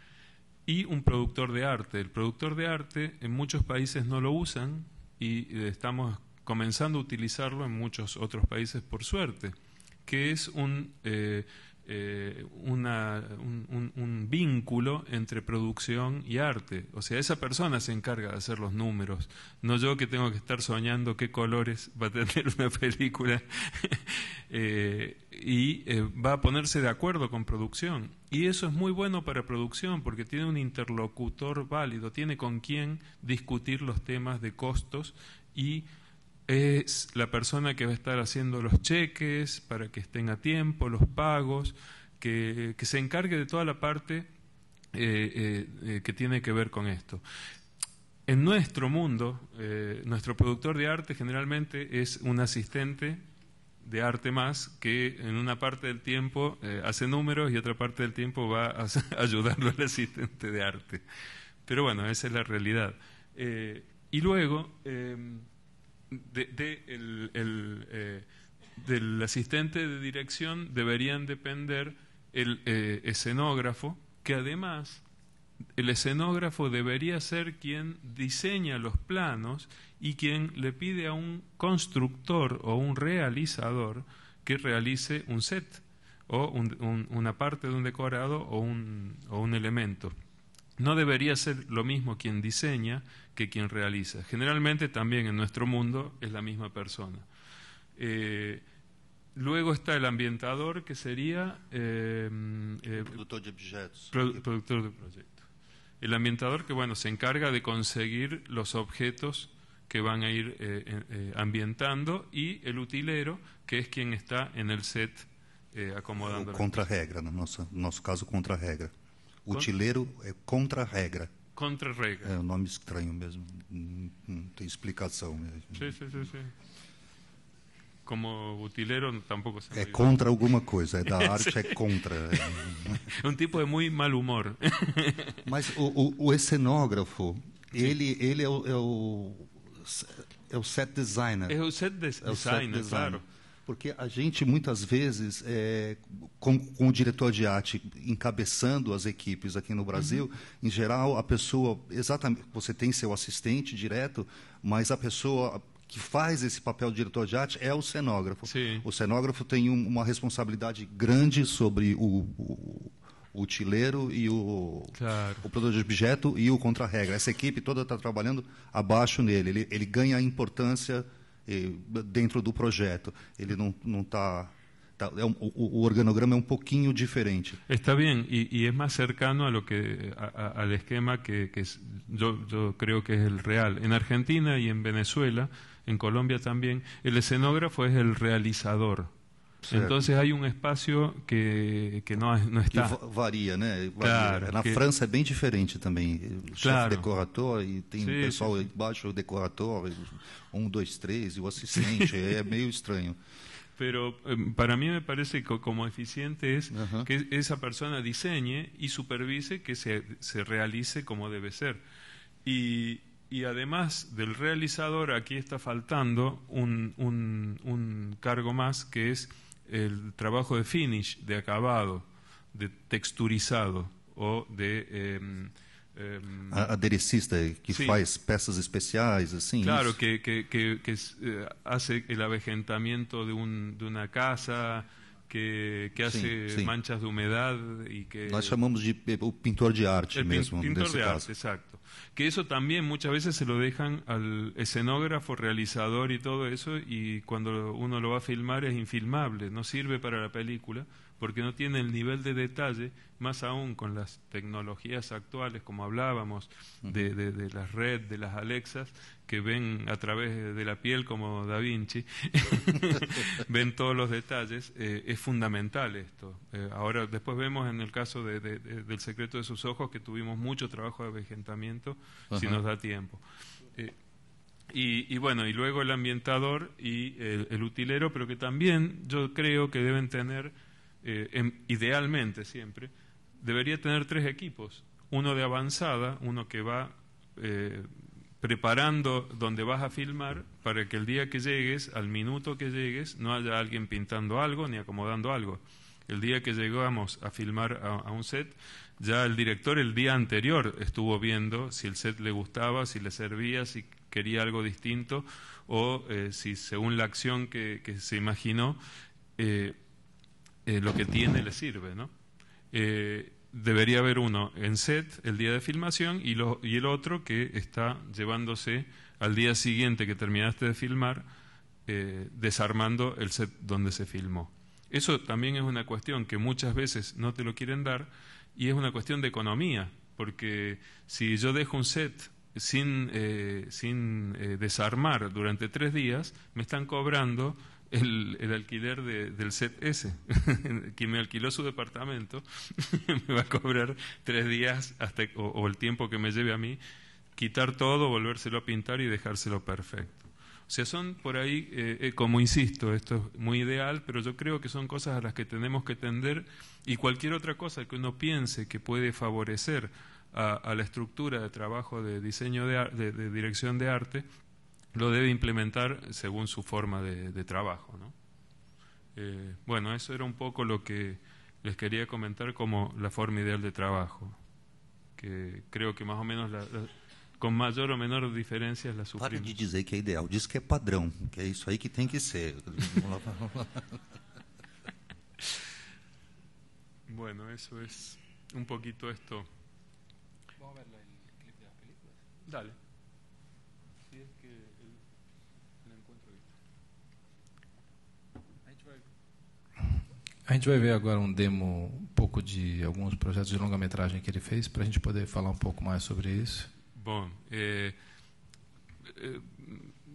y un productor de arte. El productor de arte en muchos países no lo usan y eh, estamos comenzando a utilizarlo en muchos otros países por suerte, que es un eh, eh, un, vínculo entre producción y arte. O sea, esa persona se encarga de hacer los números, no yo que tengo que estar soñando qué colores va a tener una película eh, y eh, va a ponerse de acuerdo con producción. Y eso es muy bueno para producción porque tiene un interlocutor válido, tiene con quien discutir los temas de costos y es la persona que va a estar haciendo los cheques para que estén a tiempo, los pagos, que, se encargue de toda la parte eh, eh, eh, que tiene que ver con esto. En nuestro mundo, nuestro productor de arte generalmente es un asistente de arte más que en una parte del tiempo hace números y otra parte del tiempo va a ayudarlo al asistente de arte. Pero bueno, esa es la realidad. y luego, de, eh, del asistente de dirección deberían depender el eh, escenógrafo, que además el escenógrafo debería ser quien diseña los planos y quien le pide a un constructor o un realizador que realice un set o una parte de un decorado o un elemento. No debería ser lo mismo quien diseña que quien realiza. Generalmente también en nuestro mundo es la misma persona. Eh, luego está el ambientador, que sería... Em, eh, productor de objetos El ambientador que, bueno, se encarga de conseguir los objetos que van a ir eh, ambientando y el utilero, que es quien está en el set acomodando. contra caso, contra Utileiro é contra-regra. Contra-regra. É um nome estranho mesmo. Não tem explicação. Sim, sim, sim. sim. Como utileiro, tampouco sabe. É contra alguma coisa, é da arte, é contra. É um tipo de é muito mal humor. Mas o, o, o escenógrafo, ele, ele é o, é o é o set designer. É o set, de é o set designer, designer, claro. Porque a gente, muitas vezes, é, com, com, o diretor de arte encabeçando as equipes aqui no Brasil, uhum. em geral, a pessoa, exatamente, você tem seu assistente direto, mas a pessoa que faz esse papel de diretor de arte é o cenógrafo. Sim. O cenógrafo tem um, uma responsabilidade grande sobre o, o o utileiro e o, claro. o produtor de objeto e o contra-regra. Essa equipe toda está trabalhando abaixo nele. Ele, ele ganha importância E, dentro del proyecto El organograma es un um poquito diferente. Está bien, y, es más cercano al esquema que, yo, creo que es el real. En Argentina y en Venezuela, en Colombia también, el escenógrafo es el realizador entonces hay un espacio que, que no no está. varía, varía, né? es Claro, Na diferente también, Claro. Chefe decorator y e tem sim, pessoal sim. embaixo, o decorator, e um, dois, três, e o assistente. pero em, para mí me parece como eficiente es que esa persona diseñe y supervise que se, se realice como debe ser. Y, y, además del realizador, aquí está faltando un, un, un cargo más que es el trabajo de finish, de acabado, de texturizado o de... Eh, em, em, aderecista que hace faz peças especiais assim claro que que que, eh, hace el avejentamiento de un de una casa que, que hace manchas de humedad y que nós llamamos de eh, pintor de arte mismo pintor de arte exacto. Que eso también muchas veces se lo dejan al escenógrafo, realizador y todo eso, y cuando uno lo va a filmar es infilmable, no sirve para la película, porque no tiene el nivel de detalle, más aún con las tecnologías actuales, como hablábamos, de, de, de las Red, de las Alexas, que ven a través de la piel como Da Vinci, ven todos los detalles, eh, es fundamental esto. Eh, ahora, después vemos en el caso del secreto de sus ojos que tuvimos mucho trabajo de avejentamiento, si nos da tiempo. Eh, y, bueno, y luego el ambientador y el utilero, pero que también yo creo que deben tener eh, em, idealmente siempre, debería tener tres equipos, uno de avanzada, uno que va eh, preparando donde vas a filmar para que el día que llegues, al minuto que llegues, no haya alguien pintando algo ni acomodando algo. El día que llegamos a filmar a, un set, ya el director el día anterior estuvo viendo si el set le gustaba, si le servía, si quería algo distinto o eh, si según la acción que, que se imaginó eh, eh, lo que tiene le sirve, ¿no? Eh, debería haber uno en set el día de filmación y, lo, y, el otro que está llevándose al día siguiente que terminaste de filmar, eh, desarmando el set donde se filmó. Eso también es una cuestión que muchas veces no te lo quieren dar y es una cuestión de economía, porque si yo dejo un set sin, sin desarmar durante tres días, me están cobrando el, el alquiler del set S. Quien me alquiló su departamento me va a cobrar tres días hasta, o, el tiempo que me lleve a mí quitar todo, volvérselo a pintar y dejárselo perfecto. O sea, son por ahí, eh, eh, como insisto, esto es muy ideal, pero yo creo que son cosas a las que tenemos que tender y cualquier otra cosa que uno piense que puede favorecer a, la estructura de trabajo de diseño de dirección de arte, lo debe implementar según su forma de, trabajo. ¿no? Eh, bueno, eso era un poco lo que les quería comentar como la forma ideal de trabajo, que creo que más o menos con mayor o menor diferencia menor la sufrimos. Para de decir que es ideal, dice que es padrón, que es eso ahí que tiene que ser. bueno, eso es un poquito esto. Vamos a ver el clip de la película. Dale. A gente vai ver ahora un um demo, um pouco de algunos projetos de longa-metragem que él hizo, para a gente poder falar um pouco mais sobre eso. Bueno, eh, eh,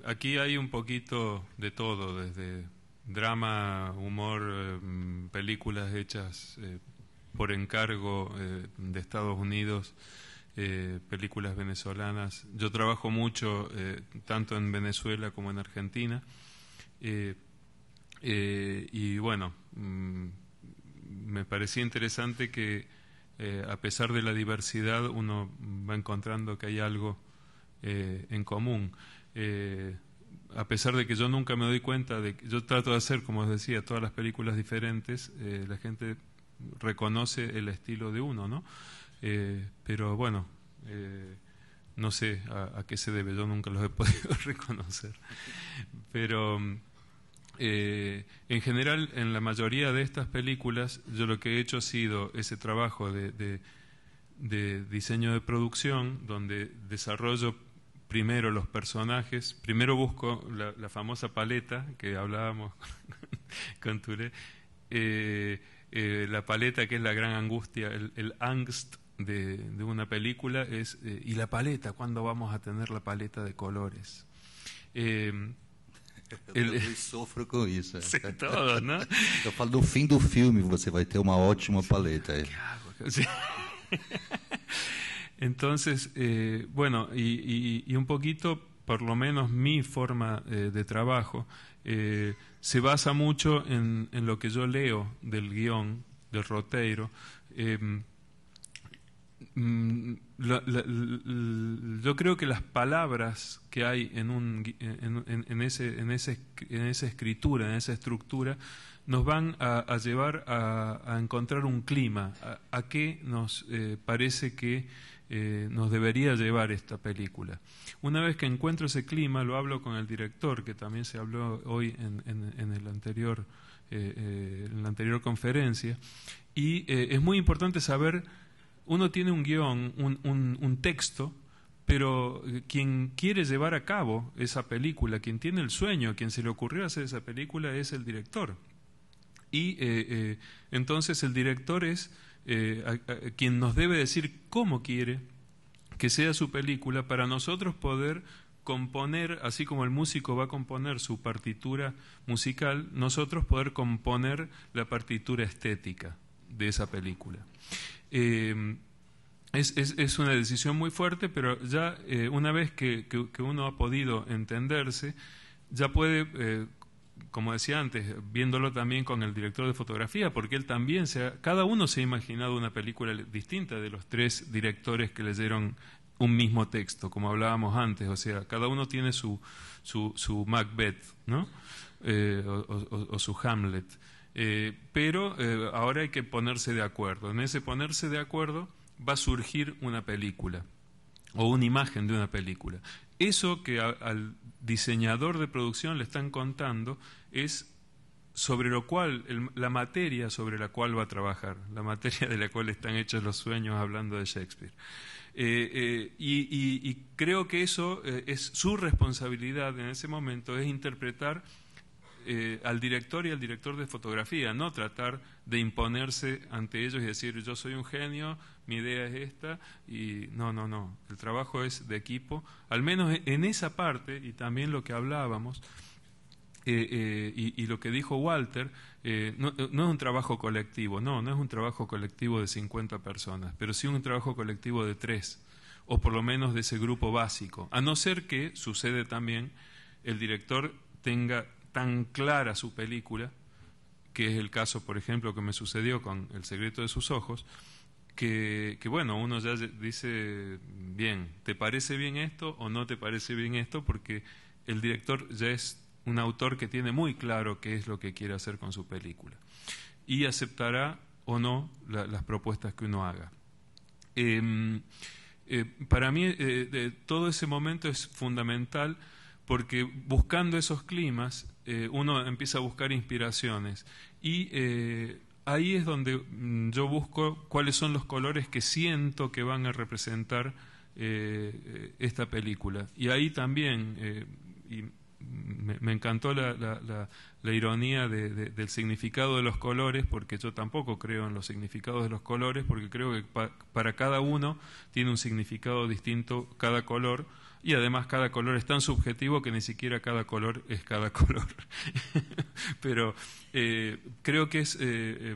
aquí hay un um poquito de todo, desde drama, humor, eh, películas hechas por encargo de Estados Unidos. películas venezolanas. Yo trabajo mucho tanto en Venezuela como en Argentina. y bueno, Mm, me parecía interesante que eh, a pesar de la diversidad uno va encontrando que hay algo eh, en común. Eh, a pesar de que yo nunca me doy cuenta de que yo trato de hacer, como os decía, todas las películas diferentes, la gente reconoce el estilo de uno, ¿no? pero bueno, no sé a, a, qué se debe, yo nunca los he podido reconocer. Pero mm, eh, en general, en la mayoría de estas películas, yo lo que he hecho ha sido ese trabajo de, diseño de producción, donde desarrollo primero los personajes, primero busco la, famosa paleta que hablábamos con Touré, eh, eh, la paleta que es la gran angustia, el, angst de, una película es, y la paleta, ¿cuándo vamos a tener la paleta de colores? Ele... Eu sofro com isso. Sim, todo, falo del fim del filme, você a tener una ótima paleta Entonces, eh, bueno, y, un poquito, por lo menos mi forma eh, de trabajo, eh, se basa mucho en, en, lo que yo leo del guión, del roteiro. Em, Mm, yo creo que las palabras que hay en, esa escritura, en esa estructura, nos van a, llevar a, encontrar un clima, a, qué nos eh, parece que eh, nos debería llevar esta película. Una vez que encuentro ese clima, lo hablo con el director, que también se habló hoy en, en eh, la anterior conferencia, y es muy importante saber uno tiene un guión, un, texto, pero eh, quien quiere llevar a cabo esa película, quien tiene el sueño, quien se le ocurrió hacer esa película es el director. Y eh, eh, entonces el director es quien nos debe decir cómo quiere que sea su película para nosotros poder componer, así como el músico va a componer su partitura musical, nosotros poder componer la partitura estética de esa película. Em, es, es, una decisión muy fuerte, pero ya eh, una vez que, que, uno ha podido entenderse, ya puede, eh, como decía antes, viéndolo también con el director de fotografía, porque él también, se cada uno se ha imaginado una película distinta de los tres directores que leyeron un mismo texto, como hablábamos antes, o sea, cada uno tiene su, su, su Macbeth, ¿no? Eh, o, su Hamlet. Eh, pero eh, ahora hay que ponerse de acuerdo. En ese ponerse de acuerdo va a surgir una película o una imagen de una película. Eso que al diseñador de producción le están contando es sobre lo cual, la materia sobre la cual va a trabajar, la materia de la cual están hechos los sueños hablando de Shakespeare. Eh, y, creo que eso es su responsabilidad en ese momento, es interpretar eh, al director y al director de fotografía, no tratar de imponerse ante ellos y decir yo soy un genio, mi idea es esta, y no, no, no, el trabajo es de equipo, al menos e-, en esa parte, y también lo que hablábamos, eh, eh, y, lo que dijo Walter, no, es un trabajo colectivo, no, no es un trabajo colectivo de 50 personas, pero sí un trabajo colectivo de tres, o por lo menos de ese grupo básico, a no ser que sucede también el director tenga tan clara su película, que es el caso, por ejemplo, que me sucedió con El secreto de sus ojos, que, bueno, uno ya dice, bien, ¿te parece bien esto o no te parece bien esto? Porque el director ya es un autor que tiene muy claro qué es lo que quiere hacer con su película y aceptará o no las propuestas que uno haga. Em, eh, para mí eh, todo ese momento es fundamental porque buscando esos climas eh, uno empieza a buscar inspiraciones. Y eh, ahí es donde mm, yo busco cuáles son los colores que siento que van a representar eh, esta película. Y ahí también, me, encantó la, ironía del significado de los colores, porque yo tampoco creo en los significados de los colores, porque creo que para cada uno tiene un significado distinto cada color y además cada color es tan subjetivo que ni siquiera cada color es cada color. Pero eh, creo que es eh,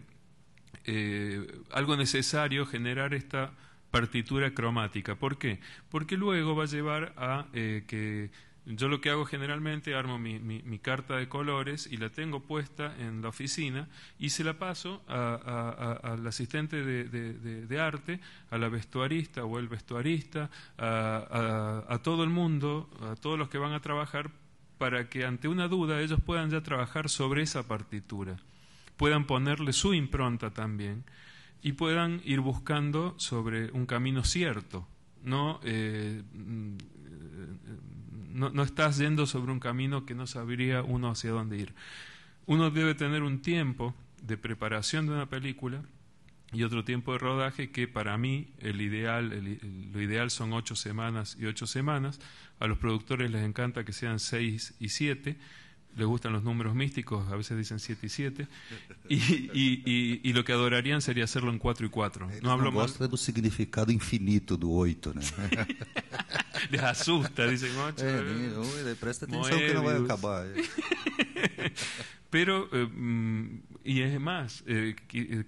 eh, algo necesario generar esta partitura cromática. ¿Por qué? Porque luego va a llevar a que yo lo que hago generalmente, armo mi, mi, carta de colores y la tengo puesta en la oficina y se la paso al asistente de, arte, a la vestuarista o el vestuarista, a, todo el mundo, a todos los que van a trabajar, para que ante una duda ellos puedan ya trabajar sobre esa partitura, puedan ponerle su impronta también y puedan ir buscando sobre un camino cierto, no eh, mm, eh no, no estás yendo sobre un camino que no sabría uno hacia dónde ir. Uno debe tener un tiempo de preparación de una película y otro tiempo de rodaje que para mí el ideal, lo ideal son ocho semanas y ocho semanas. A los productores les encanta que sean seis y siete les gustan los números místicos, a veces dicen 7 y 7, y, lo que adorarían sería hacerlo en 4 y 4. no hablo más. el significado infinito del 8, ¿no? Les asusta, dicen 8. Eh, eh presta atención que no va a acabar. Eh. Pero, eh, mm, y es más,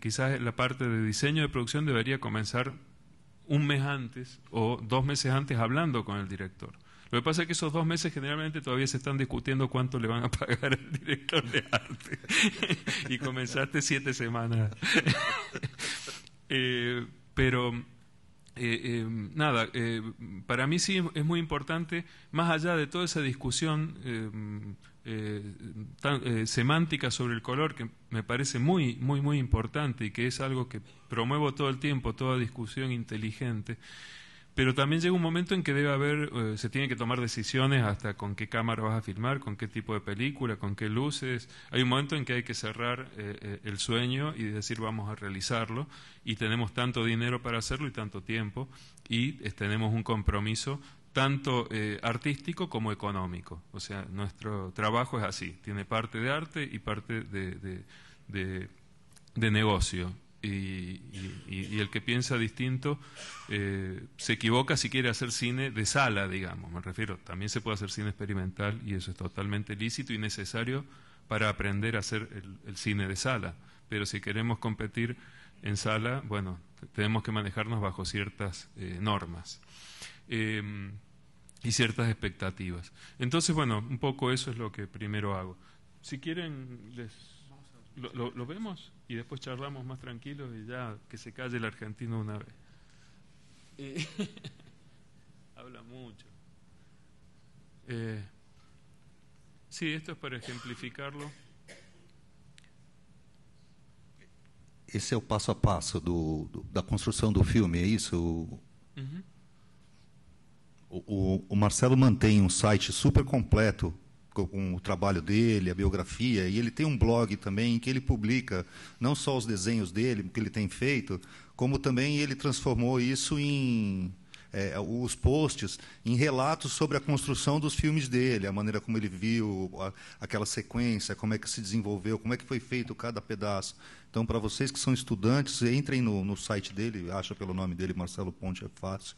quizás la parte de diseño de producción debería comenzar un mes antes o dos meses antes hablando con el director lo que pasa es que esos dos meses generalmente todavía se están discutiendo cuánto le van a pagar al director de arte. y comenzaste siete semanas. Eh, pero eh, eh, nada, para mí sí es muy importante, más allá de toda esa discusión tan, semántica sobre el color, que me parece muy, muy, muy importante y que es algo que promuevo todo el tiempo, toda discusión inteligente, pero también llega un momento en que debe haber, eh, se tienen que tomar decisiones hasta con qué cámara vas a filmar, con qué tipo de película, con qué luces. Hay un momento en que hay que cerrar eh, eh, el sueño y decir vamos a realizarlo y tenemos tanto dinero para hacerlo y tanto tiempo y tenemos un compromiso tanto artístico como económico. O sea, nuestro trabajo es así, tiene parte de arte y parte de negocio y, el que piensa distinto eh, se equivoca si quiere hacer cine de sala, digamos, me refiero. También se puede hacer cine experimental y eso es totalmente lícito y necesario para aprender a hacer el, cine de sala. Pero si queremos competir en sala, bueno, tenemos que manejarnos bajo ciertas eh, normas em, y ciertas expectativas. Entonces, bueno, un poco eso es lo que primero hago. Si quieren, les, lo vemos? y después charlamos más tranquilos y ya que se calle el argentino una vez. Eh, habla mucho. Eh, sí, esto es para ejemplificarlo. Esse é o passo a passo da construção do filme, é isso? Uhum. O, o, o Marcelo mantém um site super completo com o trabalho dele, a biografia, e ele tem um blog também em que ele publica não só os desenhos dele, que ele tem feito, como também ele transformou isso em é, os posts em relatos sobre a construção dos filmes dele, a maneira como ele viu a, aquela sequência, como é que se desenvolveu, como é que foi feito cada pedaço. Então, para vocês que são estudantes, entrem no, no site dele, acha pelo nome dele, Marcelo Ponte, é fácil.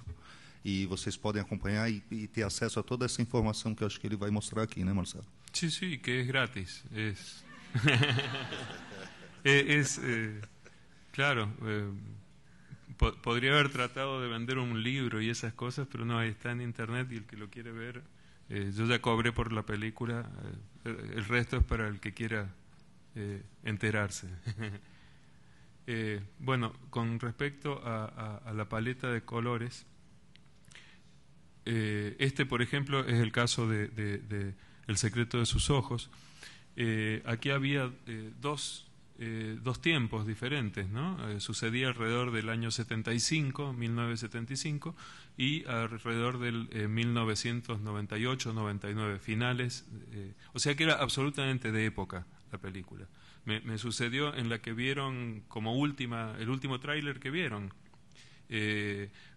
y e ustedes pueden acompañar y e, e tener acceso a toda esa información que eu acho que va a mostrar aquí, ¿no Marcelo? Sí, sí, que es gratis, es... Eh, eh, claro, eh, podría haber tratado de vender un libro y esas cosas, pero no, ahí está en internet y el que lo quiere ver, yo ya cobré por la película, el resto es para el que quiera enterarse. bueno, con respecto a, la paleta de colores, eh, este, por ejemplo, es el caso de, El secreto de sus ojos. Eh, aquí había eh, dos, dos, tiempos diferentes, ¿no? sucedía alrededor del año 75, 1975, y alrededor del 1998-99, finales. o sea que era absolutamente de época la película. Me, sucedió en la que vieron como última, el último tráiler que vieron,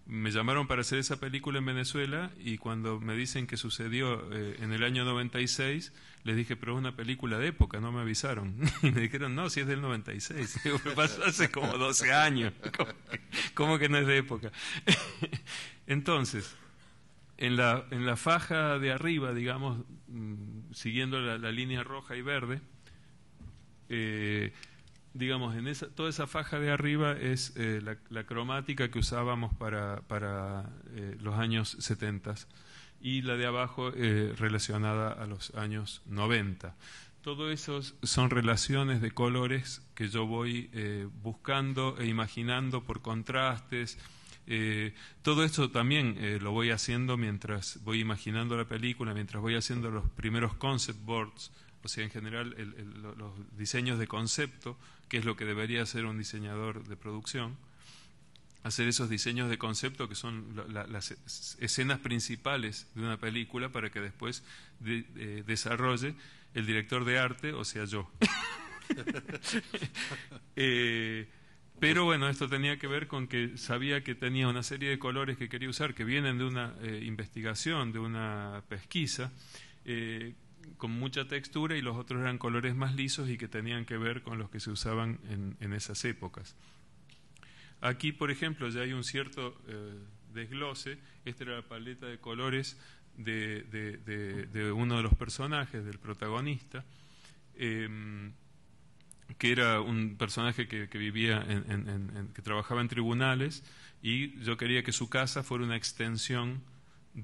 me llamaron para hacer esa película en Venezuela y cuando me dicen que sucedió eh, en el año 96, les dije, pero es una película de época, no me avisaron. Y me dijeron, no, si es del 96. Digo, pasó hace como 12 años. ¿Cómo que, no es de época? Entonces, en la, en la faja de arriba, digamos, mm, siguiendo la, la línea roja y verde, eh, digamos, en esa, toda esa faja de arriba es eh, la, cromática que usábamos para, eh, los años 70 y la de abajo eh, relacionada a los años 90. Todo eso son relaciones de colores que yo voy buscando e imaginando por contrastes. todo eso también lo voy haciendo mientras voy imaginando la película, mientras voy haciendo los primeros concept boards, o pues sea, en general los diseños de concepto, que es lo que debería hacer un diseñador de producción, hacer esos diseños de concepto que son las escenas principales de una película para que después eh, desarrolle el director de arte, o sea, yo. Eh, pero bueno, esto tenía que ver con que sabía que tenía una serie de colores que quería usar, que vienen de una eh, investigación, de una pesquisa, eh, con mucha textura y los otros eran colores más lisos y que tenían que ver con los que se usaban en, esas épocas. Aquí, por ejemplo, ya hay un cierto eh, desglose. Esta era la paleta de colores de, uno de los personajes, del protagonista, em, que era un personaje que, vivía, en, que trabajaba en tribunales y yo quería que su casa fuera una extensión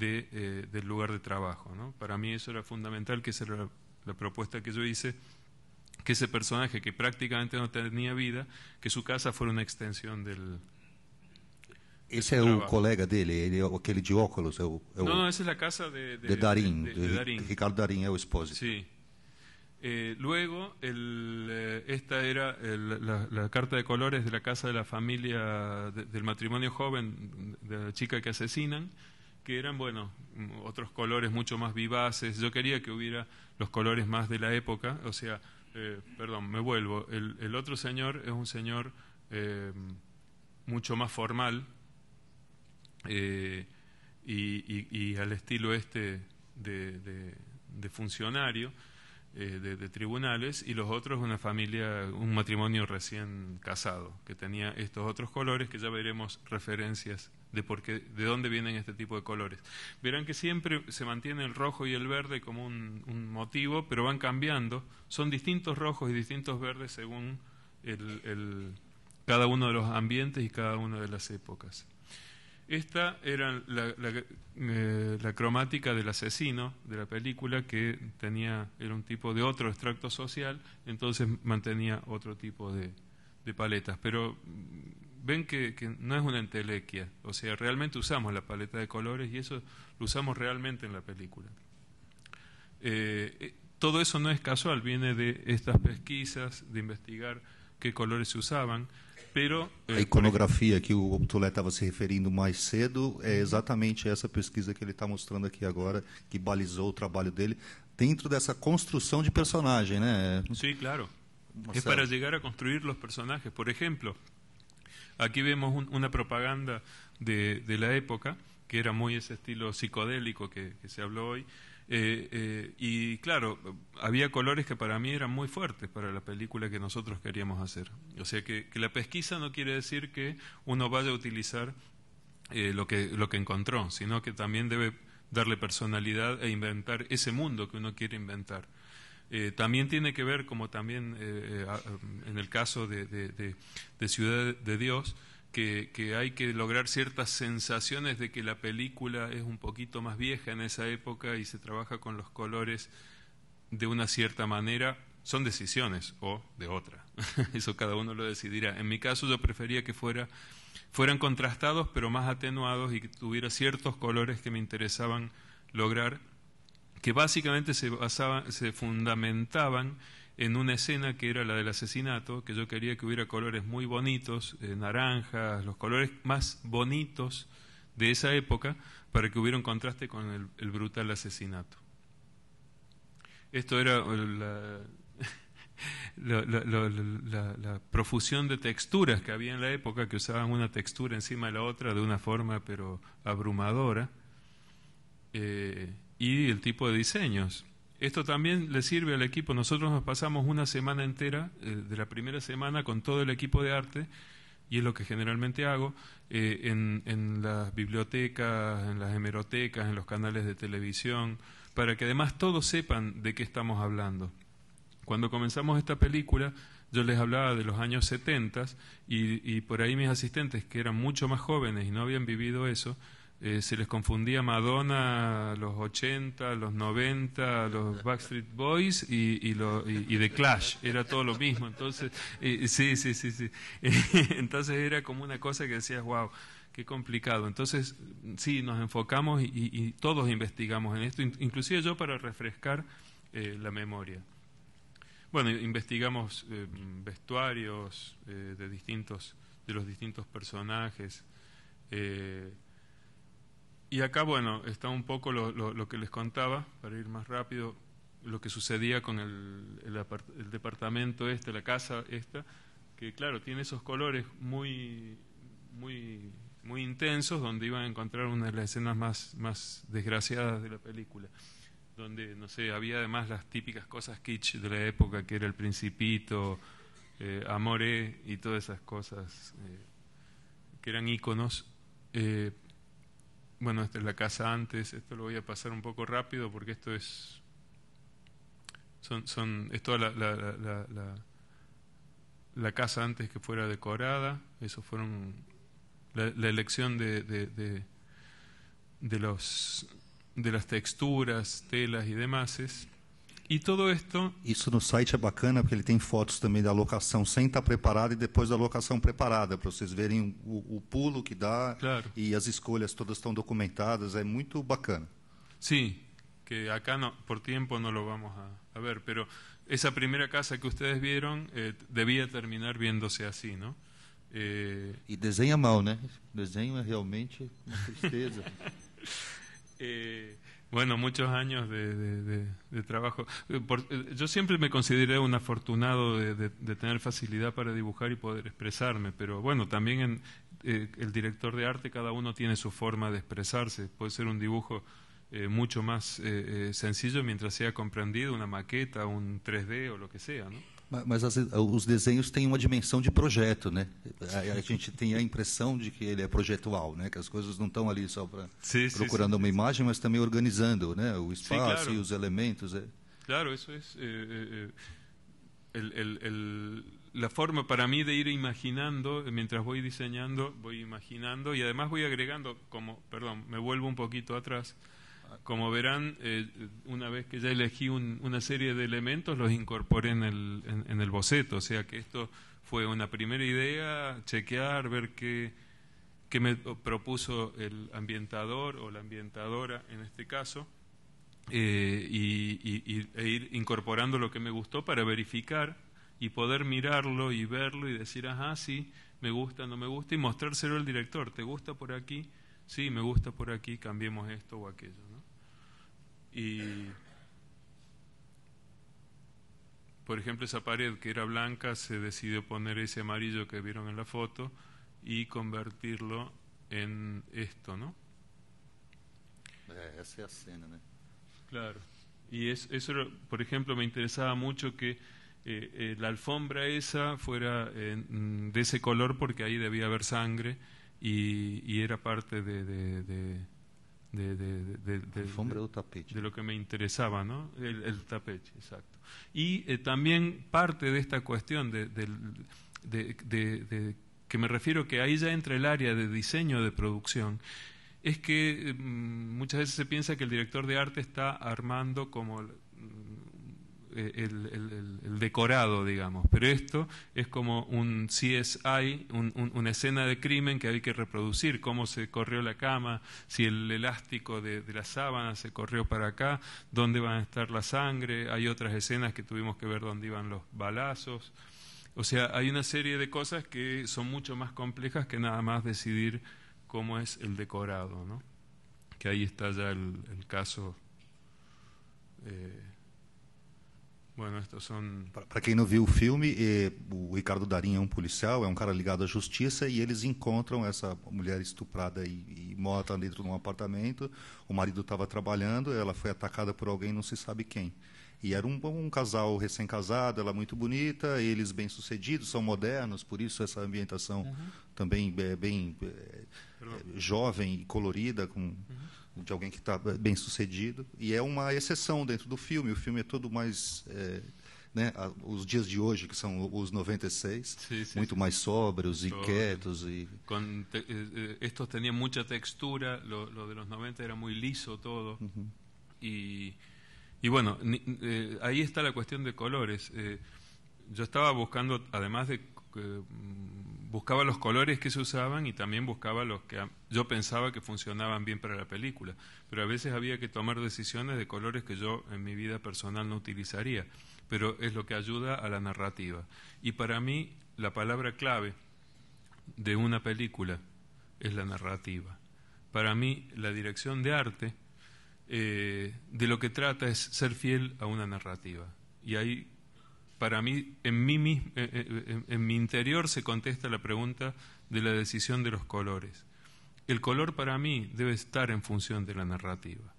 eh, del lugar de trabajo. ¿no? Para mí eso era fundamental, que esa era la, propuesta que yo hice, que ese personaje que prácticamente no tenía vida, que su casa fuera una extensión del, Ese es un colega aquel de óculos, no, eh, o, No, no, es casa de, de, de de, Ricardo Darín, el esposo. Sí. Eh, luego, esta era la, la, carta de colores de la casa de la familia del matrimonio joven, de la chica que asesinan, que eran, bueno, otros colores mucho más vivaces. Yo quería que hubiera los colores más de la época. O sea, eh, perdón, me vuelvo. El, otro señor es un señor eh, mucho más formal eh, y, al estilo este de funcionario. Eh, de, tribunales y los otros una familia, un matrimonio recién casado, que tenía estos otros colores que ya veremos referencias de, de dónde vienen este tipo de colores. Verán que siempre se mantiene el rojo y el verde como un, motivo, pero van cambiando. Son distintos rojos y distintos verdes según el, cada uno de los ambientes y cada una de las épocas. Esta era eh, la, cromática del asesino de la película, que tenía, era un tipo de otro extracto social, entonces mantenía otro tipo de, paletas. Pero ven que, no es una entelequia, o sea, realmente usamos la paleta de colores y eso lo usamos realmente en la película. Eh, eh, todo eso no es casual, viene de estas pesquisas, de investigar qué colores se usaban. Pero, a eh, iconografia que o Obtulé estava se referindo mais cedo é exatamente essa pesquisa que ele está mostrando aqui agora, que balizou o trabalho dele dentro dessa construção de personagem, né? Sí, claro. É para chegar a construir os personagens. Por exemplo, aqui vemos un, propaganda de, de, la época que era muito esse estilo psicodélico que, que se habló hoje. Eh, eh, y claro, había colores que para mí eran muy fuertes para la película que nosotros queríamos hacer. O sea que, la pesquisa no quiere decir que uno vaya a utilizar eh, lo, que, encontró, sino que también debe darle personalidad e inventar ese mundo que uno quiere inventar. también tiene que ver, como también en el caso de Ciudad de Dios, que, hay que lograr ciertas sensaciones de que la película es un poquito más vieja en esa época y se trabaja con los colores de una cierta manera, son decisiones o de otra. Eso cada uno lo decidirá. En mi caso yo prefería que fuera, fueran contrastados pero más atenuados y que tuviera ciertos colores que me interesaban lograr, que básicamente se, basaban, se fundamentaban en una escena que era la del asesinato, que yo quería que hubiera colores muy bonitos, eh, naranjas, los colores más bonitos de esa época, para que hubiera un contraste con el, brutal asesinato. Esto era eh, la, profusión de texturas que había en la época, que usaban una textura encima de la otra de una forma pero abrumadora, eh, y el tipo de diseños. Esto también le sirve al equipo. Nosotros nos pasamos una semana entera, eh, de la primera semana, con todo el equipo de arte, y es lo que generalmente hago, eh, en, las bibliotecas, en las hemerotecas, en los canales de televisión, para que además todos sepan de qué estamos hablando. Cuando comenzamos esta película, yo les hablaba de los años 70 y, y por ahí mis asistentes, que eran mucho más jóvenes y no habían vivido eso, eh, se les confundía Madonna los 80, los 90, los Backstreet Boys y, The Clash, era todo lo mismo. Entonces, eh, sí, sí, sí, sí. entonces era como una cosa que decías, wow, qué complicado. Entonces, sí, nos enfocamos y, todos investigamos en esto, inclusive yo para refrescar eh, la memoria. Bueno, investigamos em, vestuarios de distintos de los distintos personajes, y acá, bueno, está un poco lo, lo, que les contaba, para ir más rápido, lo que sucedía con el, el, departamento este, la casa esta, que claro, tiene esos colores muy, muy, intensos, donde iban a encontrar una de las escenas más, más desgraciadas de la película donde, no sé, había además las típicas cosas kitsch de la época, que era El Principito, eh, Amore y todas esas cosas eh, que eran iconos eh, bueno, esta es la casa antes, esto lo voy a pasar un poco rápido porque esto es. Son, son, es toda la, la, casa antes que fuera decorada, eso fueron la, elección de, de, de, los, de las texturas, telas y demás. E tudo Isso no site é bacana, porque ele tem fotos também da locação sem estar preparada e depois da locação preparada, para vocês verem o, o pulo que dá claro. e as escolhas todas estão documentadas, é muito bacana. Sim, que acá no, por tempo não lo vamos a, a ver, pero essa primeira casa que vocês viram eh, terminar viéndose se assim, Eh... E desenha mal, né? Desenho é realmente uma tristeza. eh... Bueno, muchos años de, trabajo. Eh, eh, yo siempre me consideré un afortunado de, tener facilidad para dibujar y poder expresarme, pero bueno, también en, eh, el director de arte cada uno tiene su forma de expresarse. Puede ser un dibujo mucho más sencillo mientras sea comprendido, una maqueta, un 3D o lo que sea, ¿no? Mas, as, eh, os desenhos têm uma dimensão de projeto, né? A, a, gente tem a impressão de que ele é projetual, né? Que as coisas não estão ali só para procurando sim, uma sim. imagem, mas também organizando, né? O espaço claro. e os elementos. É. Claro, isso é, é, é el, el, el, forma para mim de ir imaginando, mientras vou desenhando, vou imaginando e, además vou agregando, como, perdão, me vuelvo um pouquinho atrás. como verán, eh, una vez que ya elegí una serie de elementos, los incorporé en el, boceto. O sea que esto fue una primera idea, chequear, ver qué, me propuso el ambientador o la ambientadora en este caso, eh, y, e ir incorporando lo que me gustó para verificar y poder mirarlo y verlo y decir, ajá, sí, me gusta, no me gusta, y mostrárselo al director, ¿te gusta por aquí? Sí, me gusta por aquí, cambiemos esto o aquello. Y, por ejemplo, esa pared que era blanca se decidió poner ese amarillo que vieron en la foto y convertirlo en esto, ¿no? Eh, claro. Y eso, por ejemplo, me interesaba mucho que eh, eh, la alfombra esa fuera de ese color porque ahí debía haber sangre y, era parte de de, de, de, de, lo que me interesaba, ¿no? El, el tapete exacto. Y eh, también parte de esta cuestión de, que me refiero que ahí ya entra el área de diseño de producción, es que mm, muchas veces se piensa que el director de arte está armando como el, decorado, digamos. Pero esto es como un CSI, un, un, una escena de crimen que hay que reproducir, cómo se corrió la cama, si el elástico de, la sábana se corrió para acá, dónde van a estar la sangre, hay otras escenas que tuvimos que ver dónde iban los balazos. O sea, hay una serie de cosas que son mucho más complejas que nada más decidir cómo es el decorado, ¿no? Que ahí está ya el, caso eh, Para quem não viu o filme, é, o Ricardo Darim é um policial, é um cara ligado à justiça, e eles encontram essa mulher estuprada e, e morta dentro de um apartamento. O marido estava trabalhando, ela foi atacada por alguém, não se sabe quem. E era um, um casal recém-casado, ela muito bonita, eles bem-sucedidos, são modernos, por isso essa ambientação uhum. também é, bem é, é jovem e colorida, com uhum de alguém que está bem sucedido e é uma exceção dentro do filme o filme é todo mais é, né, os dias de hoje que são os 96 sí, sí, muito sí. mais sóbrios e quietos e con te, eh, eh, estos tenían muita textura lo, lo de los 90 era muito liso todo uh -huh. y y bueno ni, eh, ahí está la cuestión de colores eh, yo estaba buscando además de Mm, buscaba los colores que se usaban y también buscaba los que yo pensaba que funcionaban bien para la película. Pero a veces había que tomar decisiones de colores que yo en mi vida personal no utilizaría. Pero es lo que ayuda a la narrativa. Y para mí la palabra clave de una película es la narrativa. Para mí la dirección de arte eh, de lo que trata es ser fiel a una narrativa. Y ahí para mí, eh, eh, eh, en, mi interior se contesta la pregunta de la decisión de los colores. El color para mí debe estar en función de la narrativa.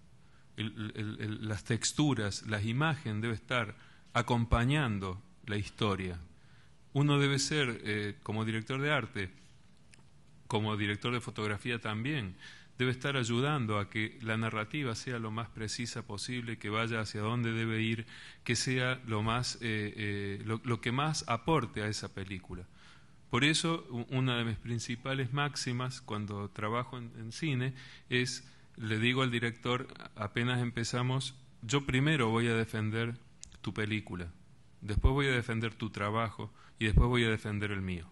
las texturas, las imágenes debe estar acompañando la historia. Uno debe ser, como director de arte, como director de fotografía también, debe estar ayudando a que la narrativa sea lo más precisa posible, que vaya hacia dónde debe ir, que sea lo, más, eh, eh, lo, que más aporte a esa película. Por eso, una de mis principales máximas cuando trabajo en cine es, le digo al director, apenas empezamos, yo primero voy a defender tu película, después voy a defender tu trabajo y después voy a defender el mío.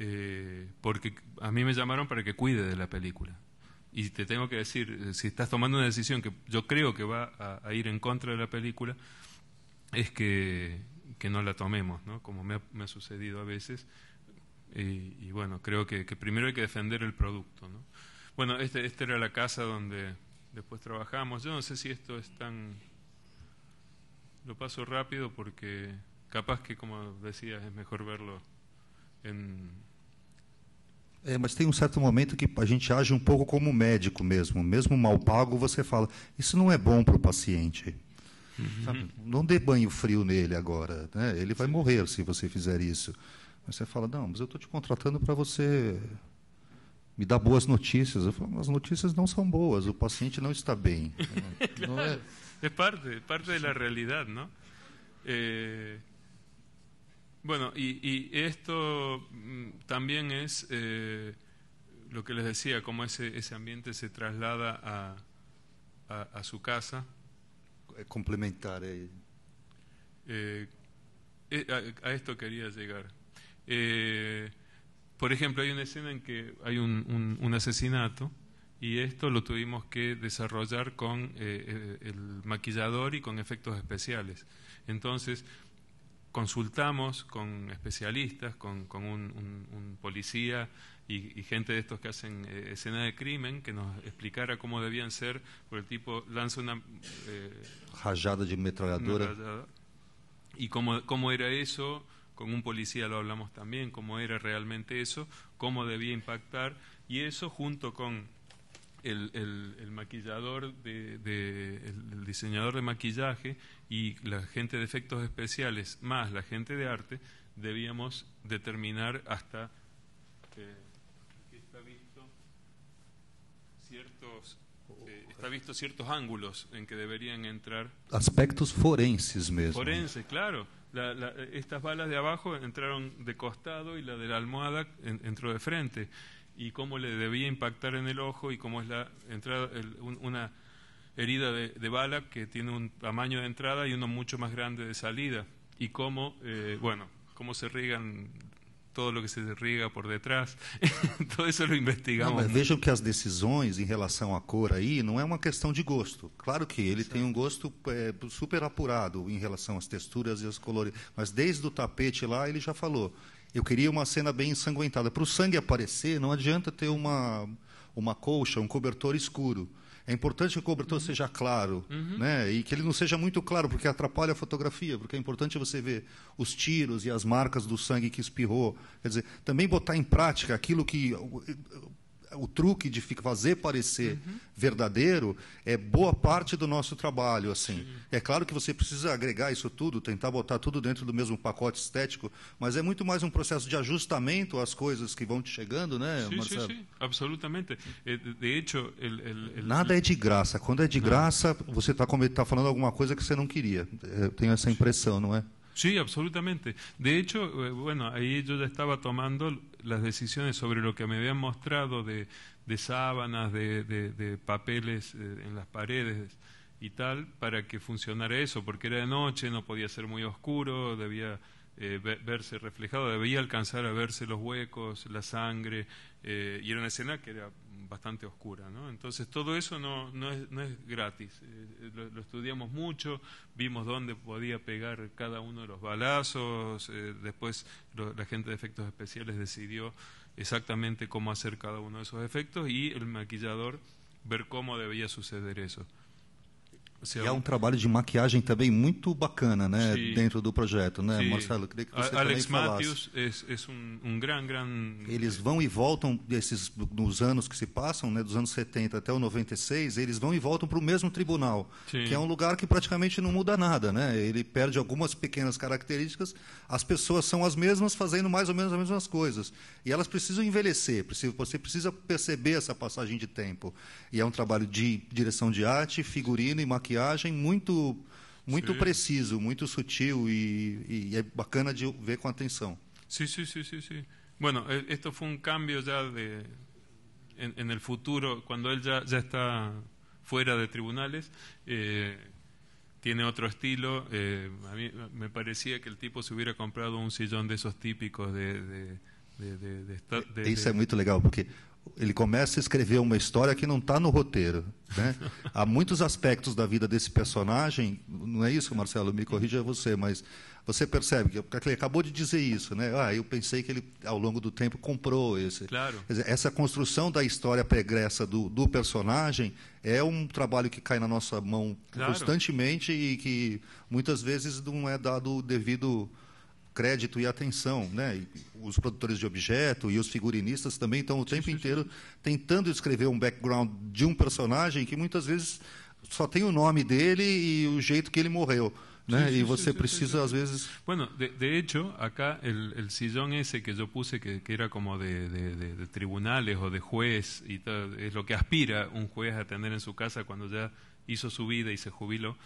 Eh, porque a mí me llamaron para que cuide de la película. Y te tengo que decir, eh, si estás tomando una decisión que yo creo que va a, ir en contra de la película, es que, no la tomemos, ¿no? como me ha, sucedido a veces. Y, bueno, creo que, primero hay que defender el producto. ¿no? Bueno, este, esta este era la casa donde después trabajamos. Yo no sé si esto es tan... Lo paso rápido porque capaz que, como decías, es mejor verlo en, É, mas tem um certo momento que a gente age um pouco como médico mesmo. Mesmo mal pago, você fala, isso não é bom para o paciente. Uhum. Não dê banho frio nele agora. Né? Ele vai morrer se você fizer isso. Mas você fala, não, mas eu estou te contratando para você me dar boas notícias. Eu falo, as notícias não são boas, o paciente não está bem. É claro, é... é... parte, parte da realidade, não? Eh, Bueno, y, esto mm, también es eh, lo que les decía, cómo ese, ambiente se traslada a, su casa. Eh, complementar. Eh. a, esto quería llegar. por ejemplo, hay una escena en que hay un, asesinato y esto lo tuvimos que desarrollar con el maquillador y con efectos especiales. Entonces, consultamos con especialistas, con, un, policía y, gente de estos que hacen eh, escena de crimen, que nos explicara cómo debían ser, por el tipo lanza una... Eh, rajada de y cómo era eso, con un policía lo hablamos también, cómo era realmente eso, cómo debía impactar, y eso junto con el, maquillador, de, el diseñador de maquillaje y la gente de efectos especiales más la gente de arte, debíamos determinar hasta, que está visto, ciertos, está visto ciertos ángulos en que deberían entrar. Aspectos forenses mismo. Forenses, claro. estas balas de abajo entraron de costado y la de la almohada entró de frente y cómo le debía impactar en el ojo y cómo es la entrada, una herida de, bala que tiene un tamaño de entrada y uno mucho más grande de salida y cómo, eh, bueno, cómo se riegan todo lo que se riega por detrás. Todo eso lo investigamos. Vean que las decisiones en em relación a cor aí no es una cuestión de gosto. Claro que él tiene un um gosto super apurado em relação às texturas e los colores, Mas desde el tapete lá ele já falou. Eu queria uma cena bem ensanguentada. Para o sangue aparecer, não adianta ter uma, uma colcha, um cobertor escuro. É importante que o cobertor uhum. seja claro, uhum. né? E que ele não seja muito claro, porque atrapalha a fotografia, porque é importante você ver os tiros e as marcas do sangue que espirrou. Quer dizer, também botar em prática aquilo que o truque de fazer parecer uhum. verdadeiro é boa parte do nosso trabalho. assim. É claro que você precisa agregar isso tudo, tentar botar tudo dentro do mesmo pacote estético, mas é muito mais um processo de ajustamento às coisas que vão te chegando, né, sim, Marcelo? Sim, sim, absolutamente. De hecho, el, el, el... Nada é de graça. Quando é de graça, você está tá falando alguma coisa que você não queria. É, eu tenho essa impressão, não é? sim absolutamente. De hecho, eh, bueno, ahí yo ya estaba tomando las decisiones sobre lo que me habían mostrado de, de sábanas, de, papeles eh, en las paredes y tal, para que funcionara eso, porque era de noche, no podía ser muy oscuro, debía eh, verse reflejado, debía alcanzar a verse los huecos, la sangre, eh, y era una escena que era bastante oscura. ¿no? Entonces todo eso no, no, es, no es, gratis. Eh, eh, lo, estudiamos mucho, vimos dónde podía pegar cada uno de los balazos, eh, después la gente de efectos especiales decidió exactamente cómo hacer cada uno de esos efectos y el maquillador ver cómo debía suceder eso. e é, é um... um trabalho de maquiagem também muito bacana, né, dentro do projeto, né, sí. Marcelo? Queria que você Alex Matthews é, é um, um grande, grande. Eles vão e voltam desses nos anos que se passam, né, dos anos 70 até o 96, eles vão e voltam para o mesmo tribunal, que é um lugar que praticamente não muda nada, né? Ele perde algumas pequenas características. As pessoas são as mesmas, fazendo mais ou menos as mesmas coisas, e elas precisam envelhecer. Precisa, você precisa perceber essa passagem de tempo. E é um trabalho de direção de arte, figurino e maquiagem maquiagem muito muy preciso, muy sutil y e, e bacana de ver con atención sí. sí, sí, Bueno, e, esto fue un cambio ya de en, el futuro cuando él ya está fuera de tribunales. Eh, tiene otro estilo. Eh, a mí me parecía que el tipo se hubiera comprado un sillón de esos típicos de, de, de, de, de, porque... ele começa a escrever uma história que não está no roteiro. Né? Há muitos aspectos da vida desse personagem, não é isso, Marcelo? Me corrija você, mas você percebe que ele acabou de dizer isso, né? Ah, eu pensei que ele, ao longo do tempo, comprou esse. Claro. Dizer, essa construção da história pregressa do, do, personagem é um trabalho que cai na nossa mão claro. constantemente e que muitas vezes não é dado o devido crédito e atenção. Né? os produtores de objeto e os figurinistas também estão o tempo inteiro tentando escrever um background de um personagem que muitas vezes só tem o nome dele e o jeito que ele morreu. ¿no? Sí, sí, y você sí, precisa, às vezes... Bueno, de, de, hecho, acá el, el, sillón ese que yo puse, que, que era como de, de, de, tribunales o de juez, y tal, es lo que aspira un juez a tener en su casa cuando ya hizo su vida y se jubiló.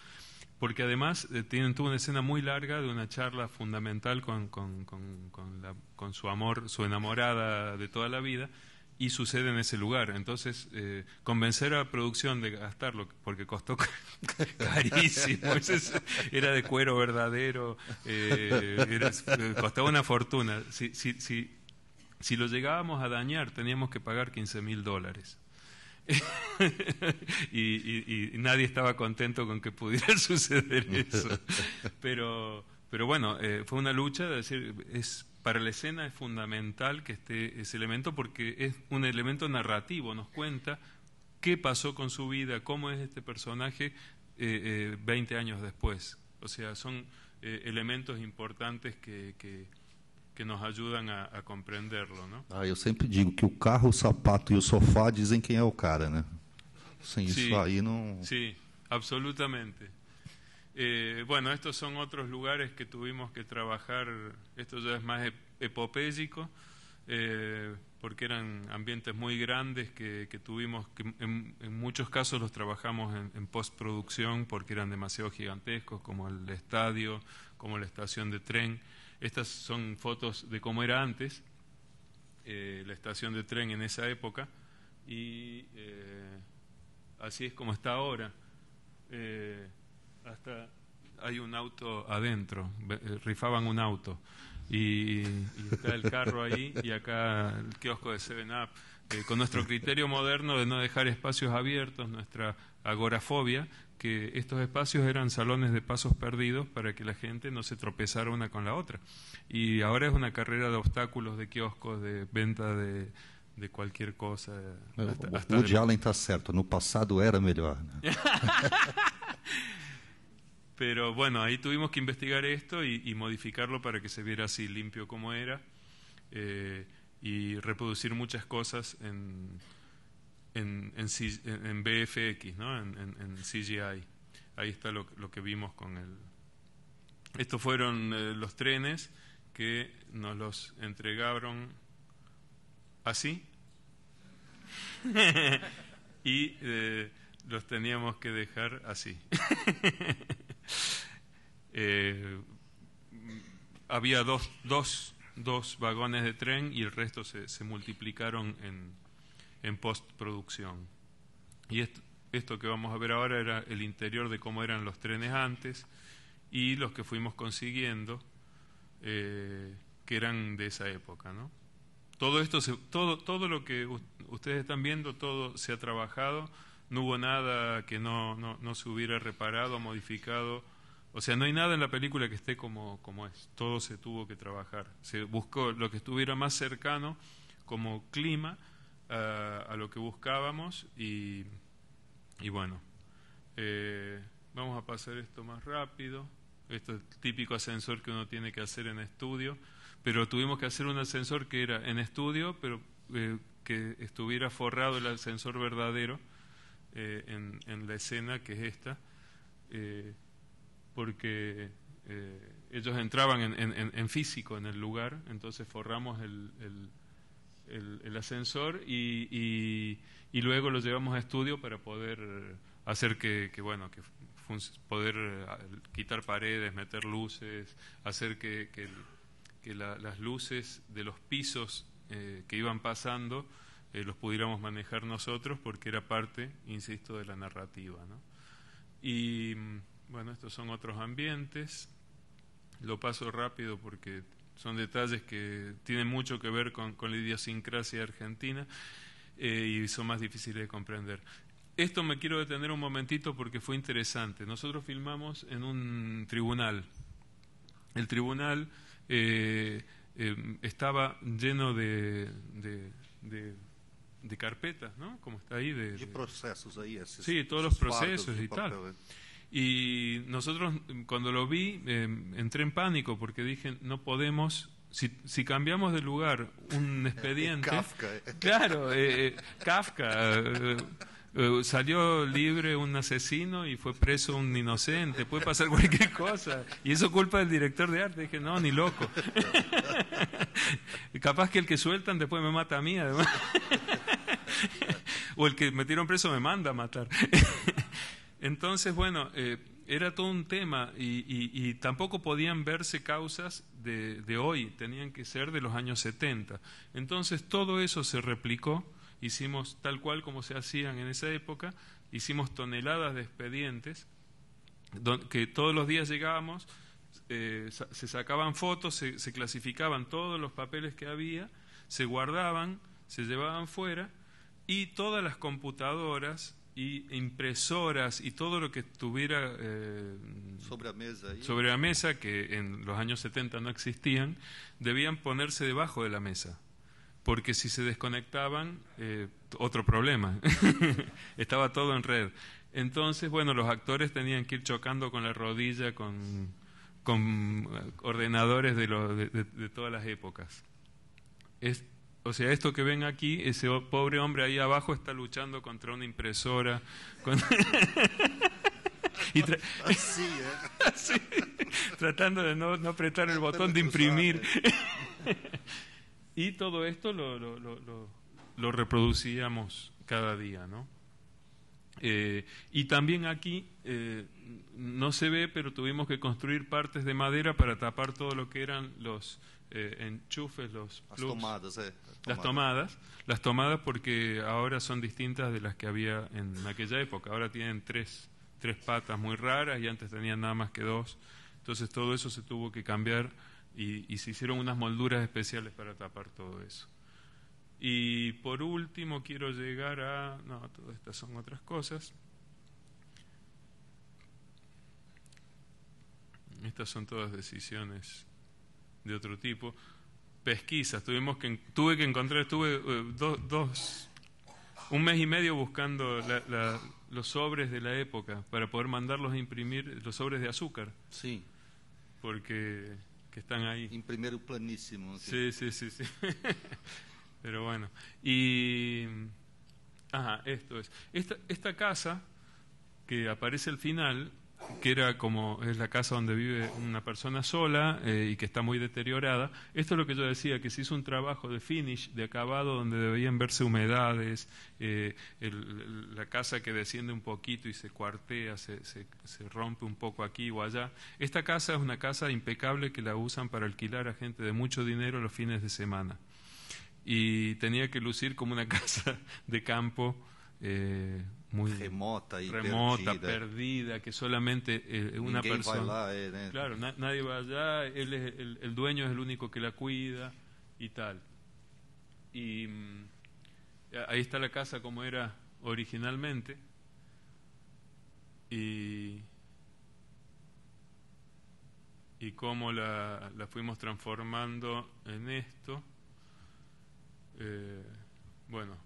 porque además eh, tienen, tuvo una escena muy larga de una charla fundamental con, su amor, su enamorada de toda la vida, y sucede en ese lugar. Entonces, eh, convencer a la producción de gastarlo, porque costó carísimo, era de cuero verdadero, eh, costaba una fortuna. Si, si lo llegábamos a dañar, teníamos que pagar 15 mil dólares. y, nadie estaba contento con que pudiera suceder eso. Pero, pero bueno, eh, fue una lucha, de decir, es, para la escena es fundamental que esté ese elemento porque es un elemento narrativo, nos cuenta qué pasó con su vida, cómo es este personaje 20 eh, eh, años después. O sea, son elementos importantes que que nos ayudan a, comprenderlo, yo siempre Ah, digo que el carro, el zapato y e el sofá dicen quién es el cara, ¿no? Sin sí, sí, absolutamente. Eh, bueno, estos son otros lugares que tuvimos que trabajar, esto ya es más epopéico eh, porque eran ambientes muy grandes que, tuvimos, que en, muchos casos los trabajamos en, en, postproducción porque eran demasiado gigantescos, como el estadio, como la estación de tren. Estas son fotos de cómo era antes, eh, la estación de tren en esa época, y eh, así es como está ahora. Eh, hasta hay un auto adentro, rifaban un auto, y, y, está el carro ahí, y acá el kiosco de Seven Up. con nuestro criterio moderno de no dejar espacios abiertos, nuestra agorafobia, que estos espacios eran salones de pasos perdidos para que la gente no se tropezara una con la otra. Y ahora es una carrera de obstáculos, de kioscos, de venta de, cualquier cosa. cosa. Hasta, hasta Allen está pasado no era mejor. Pero bueno, ahí tuvimos que investigar esto y, modificarlo para que se viera así limpio como era eh, y reproducir muchas cosas en, en, en, BFX, ¿no? en, en, CGI. Ahí está lo, lo, que vimos con el... Estos fueron eh, los trenes que nos los entregaron así. y eh, los teníamos que dejar así. Eh, había dos, dos, dos, vagones de tren y el resto se, se multiplicaron en, en postproducción. Y esto, que vamos a ver ahora era el interior de cómo eran los trenes antes y los que fuimos consiguiendo eh, que eran de esa época. ¿no? Todo, esto todo, todo lo que ustedes están viendo, todo se ha trabajado, no hubo nada que no, se hubiera reparado, modificado. O sea, no hay nada en la película que esté como, como es, todo se tuvo que trabajar. Se buscó lo que estuviera más cercano como clima a, lo que buscábamos y, bueno, eh, vamos a pasar esto más rápido. Este es el típico ascensor que uno tiene que hacer en estudio, pero tuvimos que hacer un ascensor que era en estudio, pero eh, que estuviera forrado el ascensor verdadero eh, en, la escena que es esta, porque ellos entraban en, físico en el lugar, entonces forramos el el, ascensor y, luego los llevamos a estudio para poder hacer que, bueno, que poder eh, quitar paredes, meter luces, hacer que, las luces de los pisos eh, que iban pasando eh, los pudiéramos manejar nosotros porque era parte, insisto, de la narrativa. Y mm, bueno, estos son otros ambientes. Lo paso rápido porque son detalles que tienen mucho que ver con, la idiosincrasia argentina eh, y son más difíciles de comprender. Esto me quiero detener un momentito porque fue interesante. Nosotros filmamos en un tribunal. El tribunal eh, eh, estaba lleno de, de, carpetas, ¿no? Como está ahí. De, procesos ahí. sí, todos los procesos y tal. Y nosotros, cuando lo vi, eh, entré en pánico porque dije, no podemos si, si, cambiamos de lugar un expediente. Kafka. Eh. Claro, eh, Kafka. salió libre un asesino y fue preso un inocente. Puede pasar cualquier cosa. Y eso culpa del director de arte. Dije, no, ni loco. Capaz que el que sueltan después me mata a mí, además. o el que metieron preso me manda a matar. Entonces, bueno, eh, era todo un tema y, tampoco podían verse causas de, hoy, tenían que ser de los años 70. Entonces todo eso se replicó, hicimos tal cual como se hacían en esa época, hicimos toneladas de expedientes, que todos los días llegábamos, eh, se sacaban fotos, se clasificaban todos los papeles que había, se guardaban, se llevaban fuera y todas las computadoras y impresoras y todo lo que estuviera eh, sobre, la mesa, que en los años 70 no existían, debían ponerse debajo de la mesa, porque si se desconectaban, eh, otro problema, estaba todo en red. Entonces, bueno, los actores tenían que ir chocando con la rodilla, con, con eh, ordenadores de, de, todas las épocas. O sea, esto que ven aquí, ese pobre hombre ahí abajo está luchando contra una impresora. ¿eh? tratando de no, no, apretar el botón de imprimir. ¿eh? y todo esto lo, lo, lo, reproducíamos cada día, ¿no? Eh, y también aquí, no se ve, pero tuvimos que construir partes de madera para tapar todo lo que eran los, eh, enchufes, los las tomadas, eh, las, tomadas. las tomadas, porque ahora son distintas de las que había en aquella época. Ahora tienen tres, patas muy raras y antes tenían nada más que dos. Entonces todo eso se tuvo que cambiar y, y se hicieron unas molduras especiales para tapar todo eso. Y por último quiero llegar a... No, todas estas son otras cosas. Estas son todas decisiones de otro tipo. Pesquisas, tuvimos que, tuve que encontrar, estuve eh, dos, dos, un mes y medio buscando los sobres de la época para poder mandarlos a imprimir, los sobres de azúcar. Sí. Porque están ahí. Imprimir planísimo. Sí, sí, sí, sí. Pero bueno. Y. Ajá, esto es. Esta, esta casa que aparece al final que era como es la casa donde vive una persona sola eh, y que está muy deteriorada. Esto es lo que yo decía, que si es un trabajo de finish, de acabado, donde debían verse humedades, eh, la casa que desciende un poquito y se cuartea, se, rompe un poco aquí o allá. Esta casa es una casa impecable que la usan para alquilar a gente de mucho dinero los fines de semana. Y tenía que lucir como una casa de campo. Eh, muy remota y perdida. que solamente eh, una persona. Eh, claro, nadie va allá, el, dueño es el único que la cuida y tal. Y mm, ahí está la casa como era originalmente. Y, y cómo la, fuimos transformando en esto. Eh, bueno,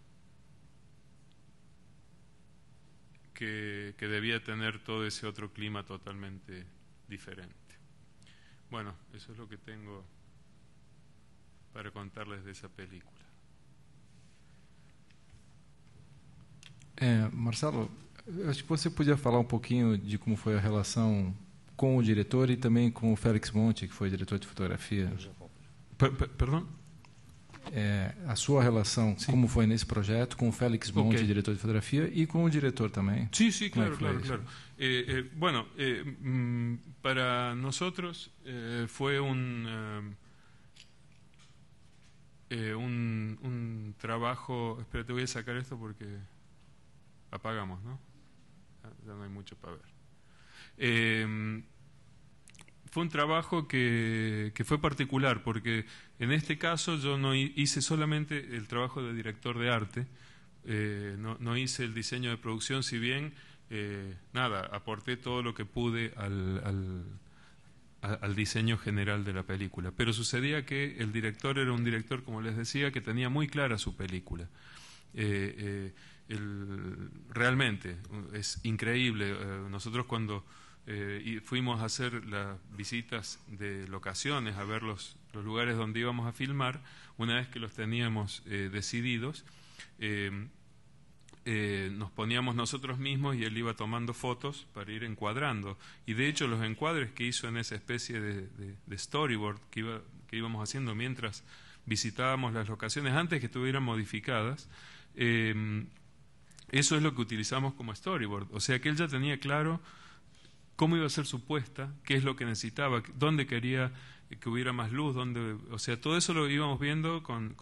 que, que debía tener todo ese otro clima totalmente diferente. Bueno, eso es lo que tengo para contarles de esa película. É, Marcelo, acho que você podia falar um pouquinho de como foi a relação com o diretor e também com o Félix Monte, que foi diretor de fotografia. P -p Perdão? é, a sua relação, sim. como foi nesse projeto, com o Félix Bond, okay. diretor de fotografia e com o diretor também. Sim, sim, é claro, claro, claro. Eh, eh, bueno, eh, mm, para nosotros eh, foi um eh, eh, un, un trabajo. Espera, te voy a sacar esto porque apagamos, ¿no? Ah, ya no hay mucho para ver. Eh, fue un trabajo que, que, fue particular porque En este caso yo no hice solamente el trabajo de director de arte, eh, no, hice el diseño de producción, si bien, eh, nada, aporté todo lo que pude al, diseño general de la película. Pero sucedía que el director era un director, como les decía, que tenía muy clara su película. Eh, realmente es increíble. nosotros cuando fuimos a hacer las visitas de locaciones, a verlos, los, los lugares donde íbamos a filmar, una vez que los teníamos eh, decididos, eh, eh, nos poníamos nosotros mismos y él iba tomando fotos para ir encuadrando. Y de hecho los encuadres que hizo en esa especie de, storyboard que, que íbamos haciendo mientras visitábamos las locaciones, antes que estuvieran modificadas, eso es lo que utilizamos como storyboard. O sea que él ya tenía claro cómo iba a ser su puesta, qué es lo que necesitaba, dónde quería que hubiera más luz, donde, o sea, todo eso lo íbamos viendo con,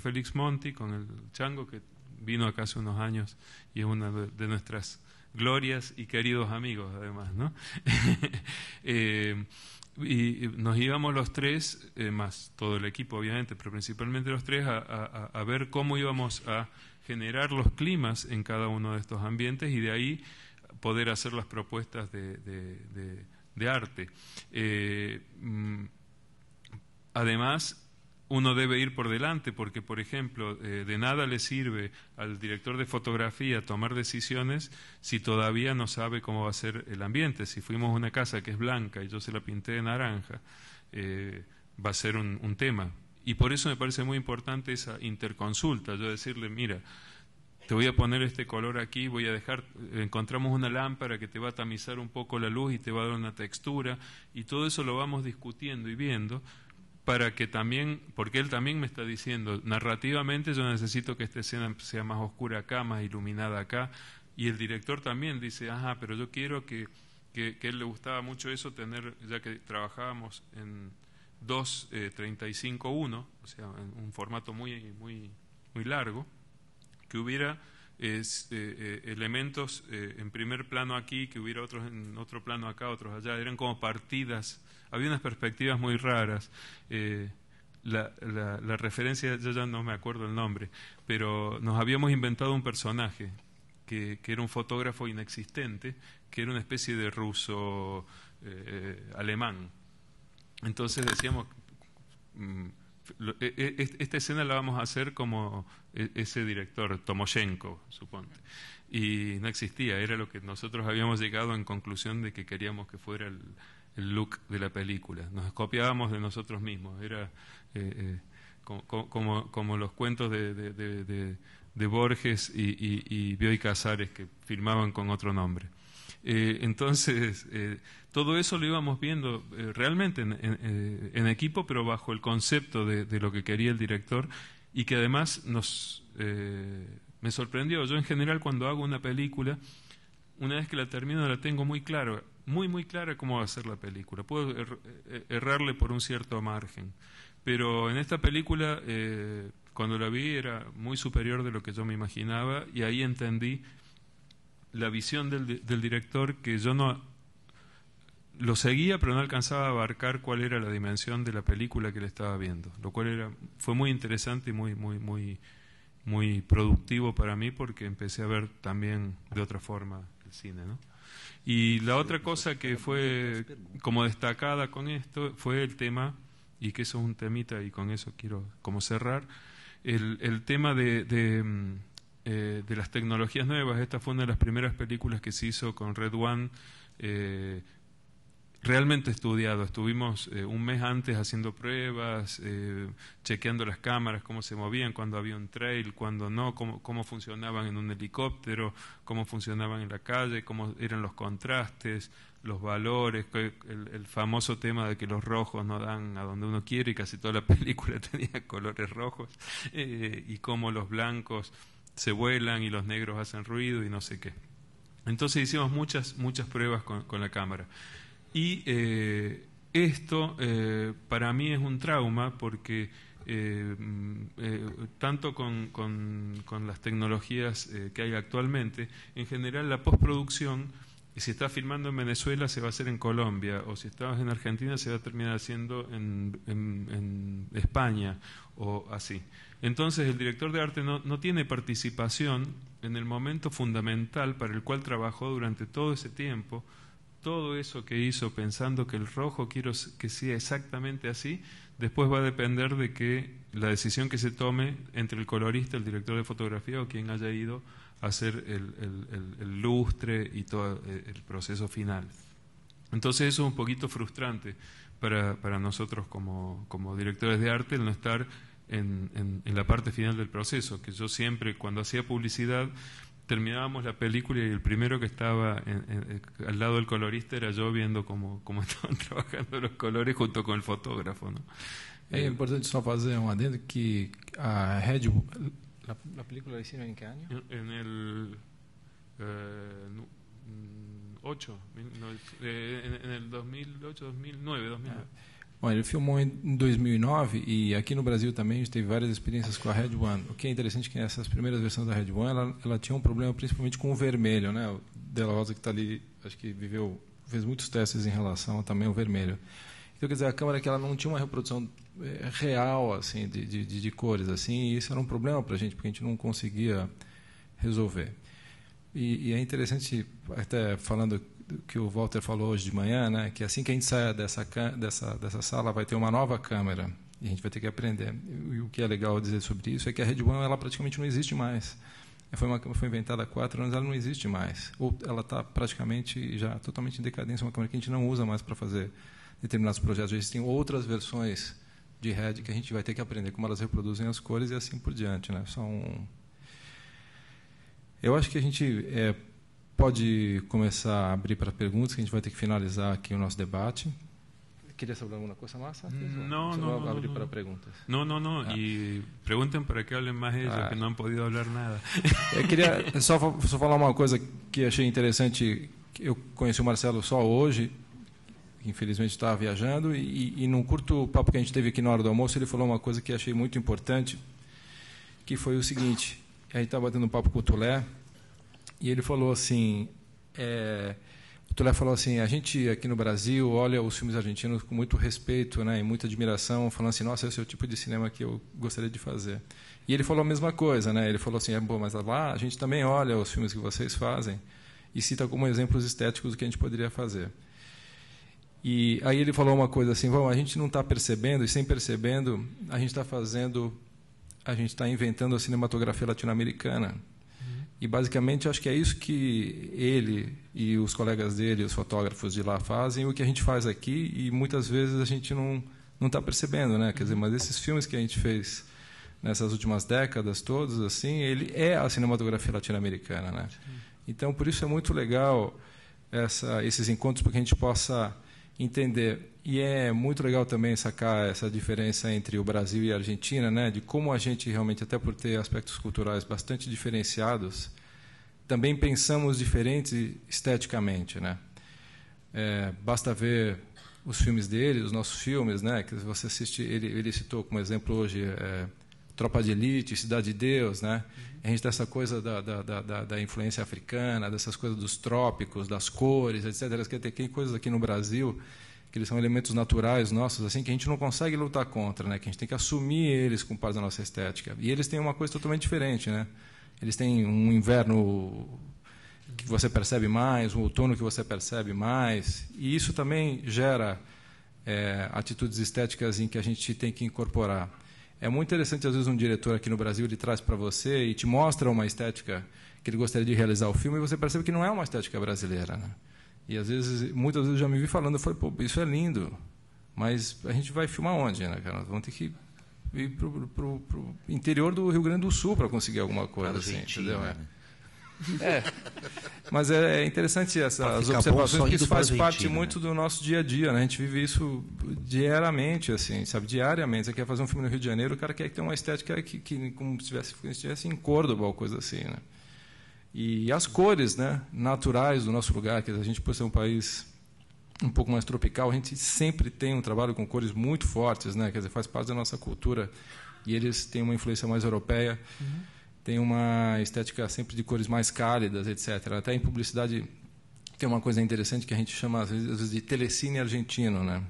Félix Monti, con el Chango que vino acá hace unos años y es una de nuestras glorias y queridos amigos además, ¿no? Eh, y nos íbamos los tres, eh, más todo el equipo obviamente, pero principalmente los tres, a, ver cómo íbamos a generar los climas en cada uno de estos ambientes y de ahí poder hacer las propuestas de, arte. Eh, mm, Además, uno debe ir por delante porque, por ejemplo, eh, de nada le sirve al director de fotografía tomar decisiones si todavía no sabe cómo va a ser el ambiente. Si fuimos a una casa que es blanca y yo se la pinté de naranja, eh, va a ser un, un, tema. Y por eso me parece muy importante esa interconsulta, yo decirle, mira, te voy a poner este color aquí, voy a dejar, eh, encontramos una lámpara que te va a tamizar un poco la luz y te va a dar una textura, y todo eso lo vamos discutiendo y viendo para que también, porque él también me está diciendo, narrativamente yo necesito que esta escena sea más oscura acá, más iluminada acá, y el director también dice, ajá, pero yo quiero que, que, él le gustaba mucho eso, tener, ya que trabajábamos en 2.35.1, eh, o sea, en un formato muy, muy, muy largo, que hubiera eh, eh, elementos eh, en primer plano aquí, que hubiera otros en otro plano acá, otros allá, eran como partidas, había unas perspectivas muy raras. la, referencia, yo ya no me acuerdo el nombre, pero nos habíamos inventado un personaje que, era un fotógrafo inexistente, que era una especie de ruso alemán. Entonces decíamos... Mm, e, e, esta escena la vamos a hacer como e, ese director, Tomoshenko, suponte. Y no existía, era lo que nosotros habíamos llegado en conclusión de que queríamos que fuera el, look de la película. Nos copiábamos de nosotros mismos, era eh, eh, como, los cuentos de, Borges y, y, y Casares que filmaban con otro nombre. Eh, entonces, eh, todo eso lo íbamos viendo eh, realmente en, equipo, pero bajo el concepto de, lo que quería el director y que además nos, me sorprendió. Yo en general cuando hago una película, una vez que la termino la tengo muy clara, muy, muy clara cómo va a ser la película. Puedo er, errarle por un cierto margen. Pero en esta película, cuando la vi, era muy superior de lo que yo me imaginaba y ahí entendí la visión del, director que yo no lo seguía, pero no alcanzaba a abarcar cuál era la dimensión de la película que le estaba viendo, lo cual era, fue muy interesante y muy, muy, muy, muy productivo para mí porque empecé a ver también de otra forma el cine. Y la otra cosa que fue como destacada con esto fue el tema, y que eso es un temita y con eso quiero como cerrar, el, tema de mm, eh, de las tecnologías nuevas. Esta fue una de las primeras películas que se hizo con Red One. Eh, realmente estudiado, estuvimos eh, un mes antes haciendo pruebas, chequeando las cámaras, cómo se movían, cuando había un trail, cuando no, cómo, funcionaban en un helicóptero, cómo funcionaban en la calle, cómo eran los contrastes, los valores, el, famoso tema de que los rojos no dan a donde uno quiere y casi toda la película tenía colores rojos, y cómo los blancos se vuelan y los negros hacen ruido y no sé qué. Entonces hicimos muchas, muchas pruebas con, la cámara. Y eh, esto eh, para mí es un trauma porque eh, mm, tanto con, las tecnologías que hay actualmente, en general la postproducción, si estás filmando en Venezuela se va a hacer en Colombia, o si estabas en Argentina se va a terminar haciendo en España o así. Entonces el director de arte no, tiene participación en el momento fundamental para el cual trabajó durante todo ese tiempo, todo eso que hizo pensando que el rojo quiero que sea exactamente así, después va a depender de que la decisión que se tome entre el colorista, el director de fotografía o quien haya ido a hacer el, lustre y todo eh, el proceso final. Entonces eso es un poquito frustrante para, nosotros como directores de arte, el no estar en, la parte final del proceso, que yo siempre cuando hacía publicidad terminábamos la película y el primero que estaba eh, al lado del colorista era yo viendo cómo, estaban trabajando los colores junto con el fotógrafo. ¿no? Eh, importante saber un que la, película la hicieron en qué año? En el 8, eh, mm, el 2008, 2009, 2009. Bom, ele filmou em 2009 e aqui no Brasil também a gente teve várias experiências com a Red One. O que é interessante é que nessas primeiras versões da Red One, ela, ela tinha um problema principalmente com o vermelho, né? O Della Rosa que está ali, acho que viveu, fez muitos testes em relação também ao vermelho. Então, quer dizer, a câmera que ela não tinha uma reprodução eh, real assim de, de, de cores assim, e isso era um problema para a gente porque a gente não conseguia resolver. E, e é interessante até falando que o Walter falou hoje de manhã, né? que assim que a gente sair dessa, dessa, dessa sala vai ter uma nova câmera e a gente vai ter que aprender. E o que é legal dizer sobre isso é que a Red One ela praticamente não existe mais. Foi uma foi inventada há quatro anos, ela não existe mais. Ou ela está praticamente já totalmente em decadência, uma câmera que a gente não usa mais para fazer determinados projetos. Existem outras versões de Red que a gente vai ter que aprender como elas reproduzem as cores e assim por diante. Né? São... Eu acho que a gente é, pode começar a abrir para perguntas, que a gente vai ter que finalizar aqui o nosso debate. Queria saber alguma coisa mais? não, não. no, abrir para perguntas. Não, não, não. Ah. E perguntem para que hablem mais eles, ah. que não han podido falar nada. Eu queria só, só falar uma coisa que achei interessante. Eu conheci o Marcelo só hoje, infelizmente estava viajando, e, e num curto papo que a gente teve aqui na hora do almoço, ele falou uma coisa que achei muito importante, que foi o seguinte, a gente estava tá batendo um papo com o Tulé, e ele falou assim. É, o Tulé falou assim: a gente aqui no Brasil olha os filmes argentinos com muito respeito né, e muita admiração, falando assim: nossa, esse é o tipo de cinema que eu gostaria de fazer. E ele falou a mesma coisa, né? ele falou assim: é bom, mas lá a gente também olha os filmes que vocês fazem e cita como exemplos estéticos do que a gente poderia fazer. E aí ele falou uma coisa assim: bom, a gente não está percebendo, e sem percebendo, a gente está fazendo, a gente está inventando a cinematografia latino-americana e basicamente acho que é isso que ele e os colegas dele, os fotógrafos de lá fazem, o que a gente faz aqui e muitas vezes a gente não não está percebendo, né? Quer dizer, mas esses filmes que a gente fez nessas últimas décadas todos assim, ele é a cinematografia latino-americana, né? Então por isso é muito legal essa, esses encontros para que a gente possa entender. E é muito legal também sacar essa diferença entre o Brasil e a Argentina, né? De como a gente realmente, até por ter aspectos culturais bastante diferenciados, também pensamos diferente esteticamente, né? É, basta ver os filmes dele, os nossos filmes, né? Que você assiste, ele, ele citou como exemplo hoje é, Tropa de Elite, Cidade de Deus, né? A gente tem essa coisa da, da, da, da, influência africana, dessas coisas dos trópicos, das cores, etc. Tem coisas aqui no Brasil que eles são elementos naturais nossos, assim que a gente não consegue lutar contra, né? Que a gente tem que assumir eles como parte da nossa estética. E eles têm uma coisa totalmente diferente, né? Eles têm um inverno que você percebe mais, um outono que você percebe mais, e isso também gera é, atitudes estéticas em que a gente tem que incorporar. É muito interessante, às vezes, um diretor aqui no Brasil ele traz para você e te mostra uma estética que ele gostaria de realizar o filme e você percebe que não é uma estética brasileira. Né? E às vezes, muitas vezes eu já me vi falando, eu falei, pô, isso é lindo, mas a gente vai filmar onde, né, cara? Nós vamos ter que ir para o interior do Rio Grande do Sul para conseguir alguma coisa, assim, entendeu? É. Né? É. Mas é, é interessante essas observações, porque isso faz parte né? muito do nosso dia a dia, né? A gente vive isso diariamente, assim, sabe? Diariamente. Você quer fazer um filme no Rio de Janeiro, o cara quer ter uma estética que, que como se estivesse, estivesse em Córdoba ou coisa assim, né? E as cores né, naturais do nosso lugar, que a gente, por ser um país um pouco mais tropical, a gente sempre tem um trabalho com cores muito fortes, né? Quer dizer, faz parte da nossa cultura e eles têm uma influência mais europeia. Uhum tem uma estética sempre de cores mais cálidas, etc. Até em publicidade tem uma coisa interessante que a gente chama às vezes de telecine argentino, né?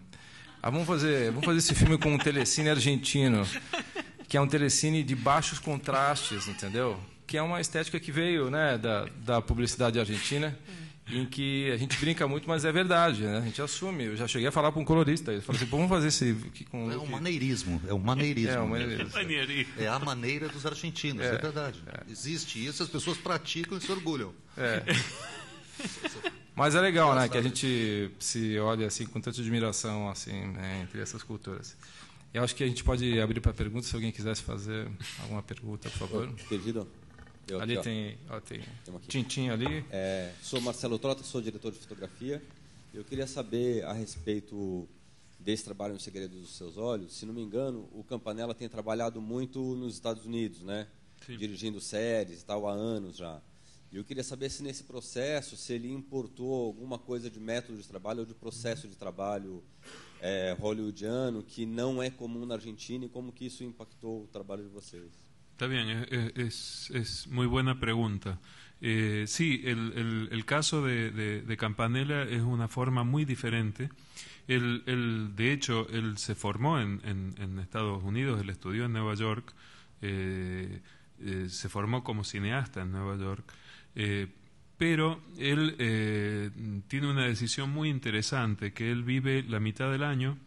Ah, vamos fazer, vamos fazer esse filme com um telecine argentino, que é um telecine de baixos contrastes, entendeu? Que é uma estética que veio, né, da, da publicidade argentina. Hum em que a gente brinca muito, mas é verdade, né? A gente assume. Eu já cheguei a falar para um colorista, ele falou assim, vamos fazer esse... Que com... É um maneirismo, é um maneirismo. É, um é maneirismo. é a maneira dos argentinos, é, é verdade. É. Existe isso, as pessoas praticam e se orgulham. É. Mas é legal, né? Que a gente se olha assim com tanta admiração assim né, entre essas culturas. Eu acho que a gente pode abrir para perguntas se alguém quisesse fazer alguma pergunta, por favor. Perdido. Eu, ali aqui, tem, ó, tem, tem ali. É, sou Marcelo Trota, sou diretor de fotografia. Eu queria saber a respeito desse trabalho No Segredo dos Seus Olhos. Se não me engano, o Campanella tem trabalhado muito nos Estados Unidos, né? Sim. Dirigindo séries e tal há anos já. E eu queria saber se nesse processo, se ele importou alguma coisa de método de trabalho ou de processo de trabalho é, hollywoodiano que não é comum na Argentina e como que isso impactou o trabalho de vocês. Está bien, es, es, muy buena pregunta. Eh, sí, el, el, caso de, de, Campanella es una forma muy diferente. de hecho, él se formó en, en, Estados Unidos, él estudió en Nueva York, eh, eh, se formó como cineasta en Nueva York, eh, pero él tiene una decisión muy interesante, que él vive la mitad del año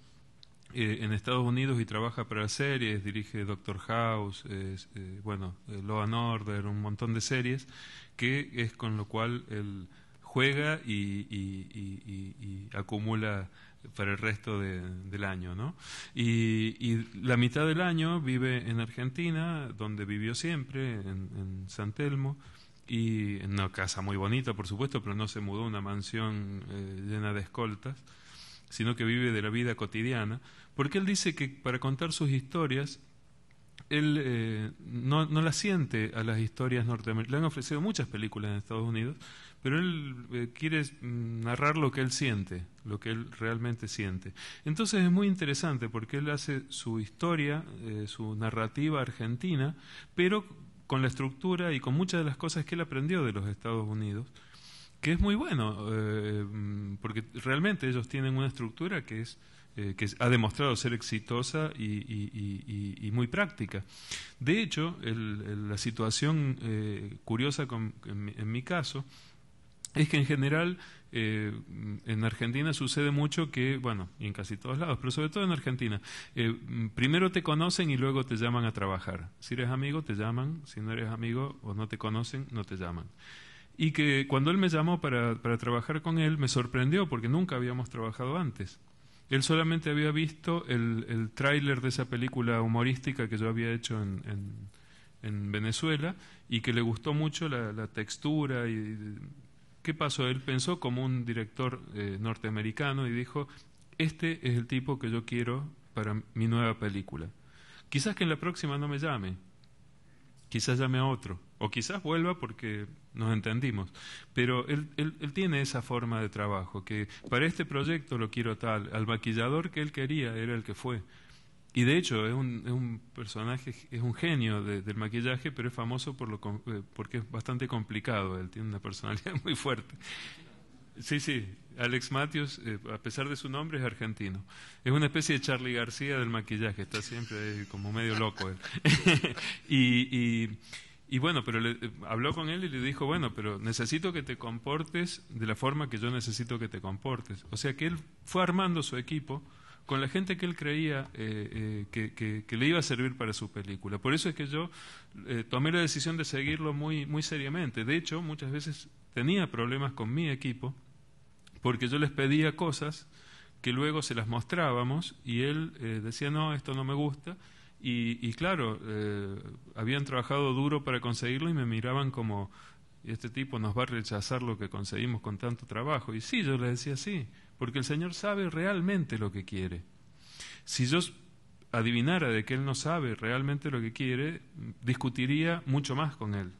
eh, en Estados Unidos y trabaja para series, dirige Doctor House, eh, bueno, eh, Law and Order, un montón de series, que es con lo cual él juega y, acumula para el resto del año, ¿no? Y, la mitad del año vive en Argentina, donde vivió siempre, en, en San Telmo, y en una casa muy bonita, por supuesto, pero no se mudó a una mansión llena de escoltas, sino que vive de la vida cotidiana porque él dice que para contar sus historias, él eh, no, no las siente a las historias norteamericanas. Le han ofrecido muchas películas en Estados Unidos, pero él eh, quiere mm, narrar lo que él siente, lo que él realmente siente. Entonces es muy interesante porque él hace su historia, eh, su narrativa argentina, pero con la estructura y con muchas de las cosas que él aprendió de los Estados Unidos, que es muy bueno, mm, porque realmente ellos tienen una estructura que es eh, que ha demostrado ser exitosa y, muy práctica. De hecho, la situación eh, curiosa en, mi, caso es que en general eh, en Argentina sucede mucho que, bueno, y en casi todos lados, pero sobre todo en Argentina, primero te conocen y luego te llaman a trabajar. Si eres amigo, te llaman, si no eres amigo o no te conocen, no te llaman y que cuando él me llamó para, trabajar con él me sorprendió porque nunca habíamos trabajado antes. Él solamente había visto el, tráiler de esa película humorística que yo había hecho en, Venezuela y que le gustó mucho la, textura. y ¿Qué pasó? Él pensó como un director eh, norteamericano y dijo, este es el tipo que yo quiero para mi nueva película. Quizás que en la próxima no me llame, quizás llame a otro, o quizás vuelva porque nos entendimos. Pero él, él, tiene esa forma de trabajo, que para este proyecto lo quiero tal, al maquillador que él quería era el que fue. Y de hecho es un, es un personaje, es un genio del maquillaje, pero es famoso por lo, eh, porque es bastante complicado, él tiene una personalidad muy fuerte. Sí, sí, Alex Matthews, eh, a pesar de su nombre, es argentino. Es una especie de Charlie García del maquillaje, está siempre como medio loco él. y, bueno, pero habló con él y le dijo, bueno, pero necesito que te comportes de la forma que yo necesito que te comportes. O sea que él fue armando su equipo con la gente que él creía eh, eh, que, que, que, le iba a servir para su película. Por eso es que yo tomé la decisión de seguirlo muy, muy seriamente. De hecho, muchas veces tenía problemas con mi equipo porque yo les pedía cosas que luego se las mostrábamos y él eh, decía, no, esto no me gusta. Y, claro, eh, habían trabajado duro para conseguirlo y me miraban como, este tipo nos va a rechazar lo que conseguimos con tanto trabajo. Y sí, yo les decía, sí, porque el Señor sabe realmente lo que quiere. Si yo adivinara de que Él no sabe realmente lo que quiere, discutiría mucho más con Él.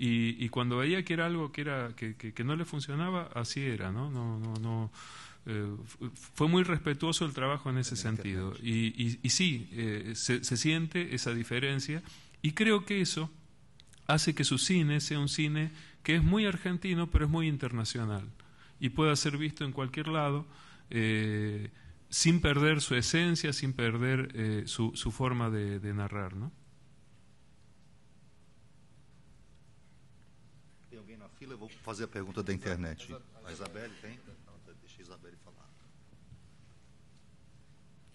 Y, cuando veía que era algo que, era, que, no le funcionaba, así era, ¿no? No, no, eh, fue muy respetuoso el trabajo en ese este sentido. Y, sí, eh, se, siente esa diferencia y creo que eso hace que su cine sea un cine que es muy argentino, pero es muy internacional y pueda ser visto en cualquier lado eh, sin perder su esencia, sin perder su, forma de, de narrar, ¿no? Camila, eu vou fazer a pergunta da internet. A Isabelle tem? Tá, deixa a Isabelle falar.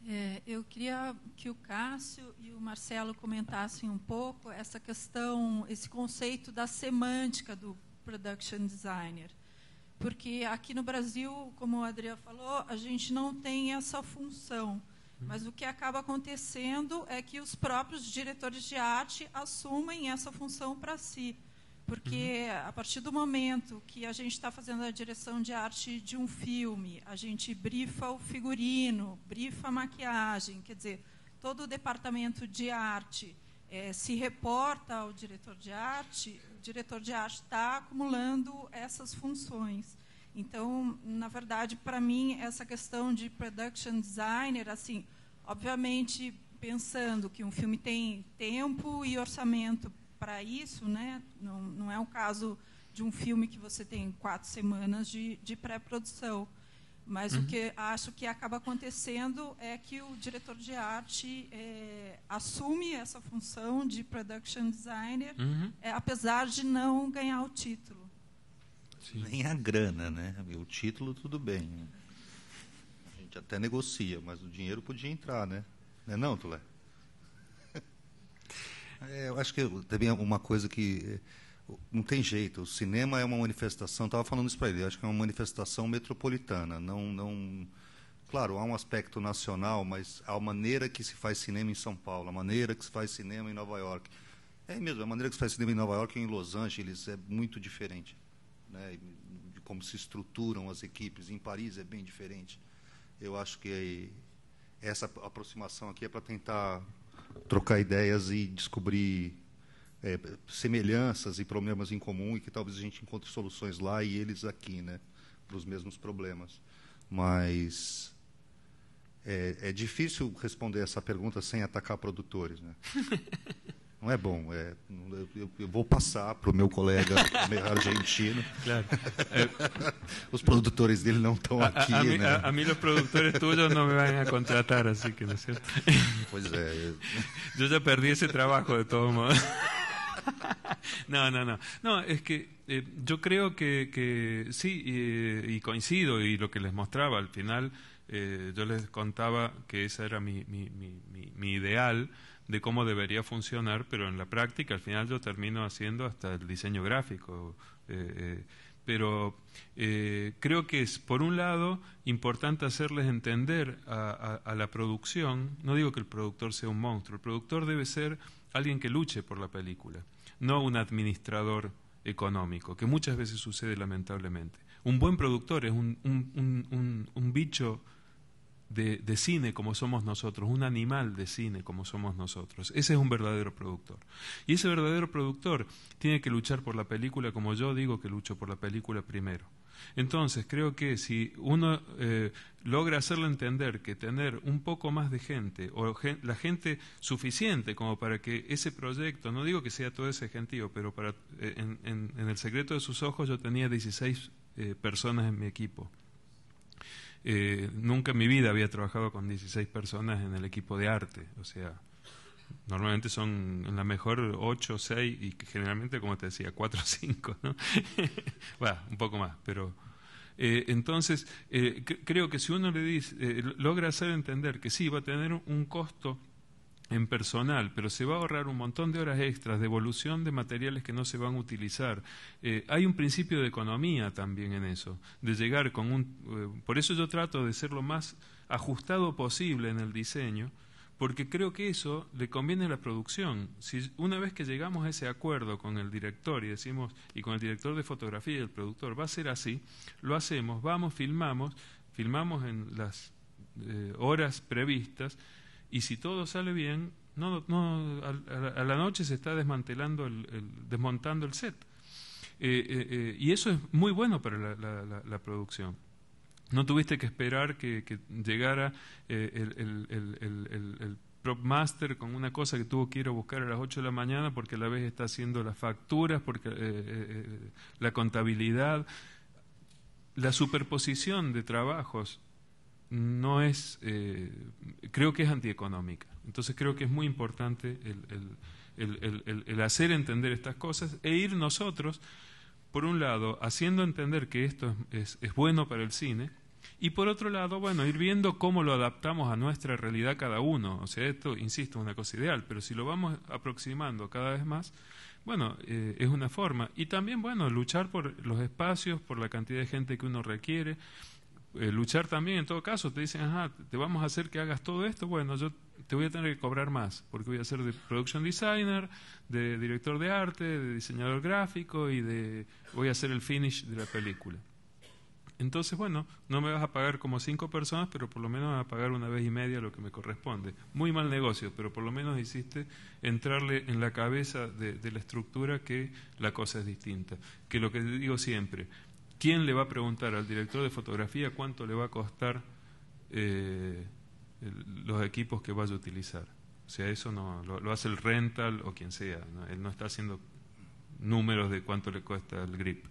É, eu queria que o Cássio e o Marcelo comentassem um pouco essa questão, esse conceito da semântica do production designer. Porque aqui no Brasil, como o Adriano falou, a gente não tem essa função. Uhum. Mas o que acaba acontecendo é que os próprios diretores de arte assumem essa função para si. Porque uhum. a partir do momento que a gente está fazendo a direção de arte de um filme, a gente brifa o figurino, brifa a maquiagem, quer dizer, todo o departamento de arte é, se reporta ao diretor de arte, o diretor de arte está acumulando essas funções. Então, na verdade, para mim, essa questão de production designer, assim, obviamente, pensando que um filme tem tempo e orçamento para isso, né? Não, não é o caso de um filme que você tem quatro semanas de, de pré-produção. Mas uhum. o que acho que acaba acontecendo é que o diretor de arte é, assume essa função de production designer, uhum. é, apesar de não ganhar o título. Sim. Nem a grana, né? O título, tudo bem. A gente até negocia, mas o dinheiro podia entrar, né? Não é não, Tulé? É, eu acho que também é uma coisa que é, não tem jeito. O cinema é uma manifestação. Estava falando isso para ele. Acho que é uma manifestação metropolitana. Não, não. Claro, há um aspecto nacional, mas a maneira que se faz cinema em São Paulo, a maneira que se faz cinema em Nova York, é mesmo. A maneira que se faz cinema em Nova York e em Los Angeles é muito diferente, né? De como se estruturam as equipes. Em Paris é bem diferente. Eu acho que é essa aproximação aqui é para tentar trocar ideias e descobrir é, semelhanças e problemas em comum e que talvez a gente encontre soluções lá e eles aqui, né, para os mesmos problemas. Mas é, é, difícil responder essa pergunta sem atacar produtores, né? ...no es bom. É, eu, eu vou passar para meu colega argentino. Claro. productores de él no están aqui. A, a, los a, tuyos no me van a contratar, así que no es cierto. Yo ya perdí ese trabajo de todos modos... No, no, no. No, es que eh, yo creo que, sí, y coincido, y lo que les mostraba al final, eh, yo les contaba que ese era mi ideal, de cómo debería funcionar, pero en la práctica al final yo termino haciendo hasta el diseño gráfico. Eh, eh, pero eh, creo que es, por un lado, importante hacerles entender a, la producción, no digo que el productor sea un monstruo, el productor debe ser alguien que luche por la película, no un administrador económico, que muchas veces sucede lamentablemente. Un buen productor es un bicho de, cine como somos nosotros, un animal de cine como somos nosotros. Ese es un verdadero productor. Y ese verdadero productor tiene que luchar por la película como yo digo que lucho por la película primero. Entonces, creo que si uno eh, logra hacerle entender que tener un poco más de gente, o la gente suficiente como para que ese proyecto, no digo que sea todo ese gentío, pero para, eh, en, el secreto de sus ojos yo tenía 16 eh, personas en mi equipo eh, nunca en mi vida había trabajado con 16 personas en el equipo de arte, o sea, normalmente son en la mejor 8 o 6 y generalmente, como te decía, 4 o 5, ¿no? un poco más, pero... Eh, entonces, eh, creo que si uno le dice, logra hacer entender que sí, va a tener un costo en personal, pero se va a ahorrar un montón de horas extras, de evolución de materiales que no se van a utilizar. Eh, hay un principio de economía también en eso, de llegar con un... Eh, por eso yo trato de ser lo más ajustado posible en el diseño, porque creo que eso le conviene a la producción. Si una vez que llegamos a ese acuerdo con el director y decimos y con el director de fotografía y el productor va a ser así, lo hacemos, vamos, filmamos, filmamos en las eh, horas previstas y si todo sale bien, no, no, a, la noche se está desmantelando el, desmontando el set. Eh, eh, eh, y eso es muy bueno para la, producción. No tuviste que esperar que, llegara el, el prop master con una cosa que tuvo que ir a buscar a las 8 de la mañana porque a la vez está haciendo las facturas, porque la contabilidad, la superposición de trabajos no es, eh, creo que es antieconómica. Entonces creo que es muy importante el, hacer entender estas cosas e ir nosotros, por un lado, haciendo entender que esto es, bueno para el cine, y por otro lado, bueno, ir viendo cómo lo adaptamos a nuestra realidad cada uno. O sea, esto, insisto, es una cosa ideal, pero si lo vamos aproximando cada vez más, bueno, eh, es una forma. Y también, bueno, luchar por los espacios, por la cantidad de gente que uno requiere. Eh, luchar también, en todo caso, te dicen, ajá, te vamos a hacer que hagas todo esto, bueno, yo te voy a tener que cobrar más, porque voy a ser de production designer, de director de arte, de diseñador gráfico y de voy a hacer el finish de la película. Entonces, bueno, no me vas a pagar como cinco personas, pero por lo menos vas a pagar una vez y media lo que me corresponde. Muy mal negocio, pero por lo menos hiciste entrarle en la cabeza de, de la estructura que la cosa es distinta. Que lo que digo siempre, ¿Quién le va a preguntar al director de fotografía cuánto le va a costar eh, los equipos que vaya a utilizar? O sea, eso no lo, hace el rental o quien sea. Él no está haciendo números de cuánto le cuesta el grip.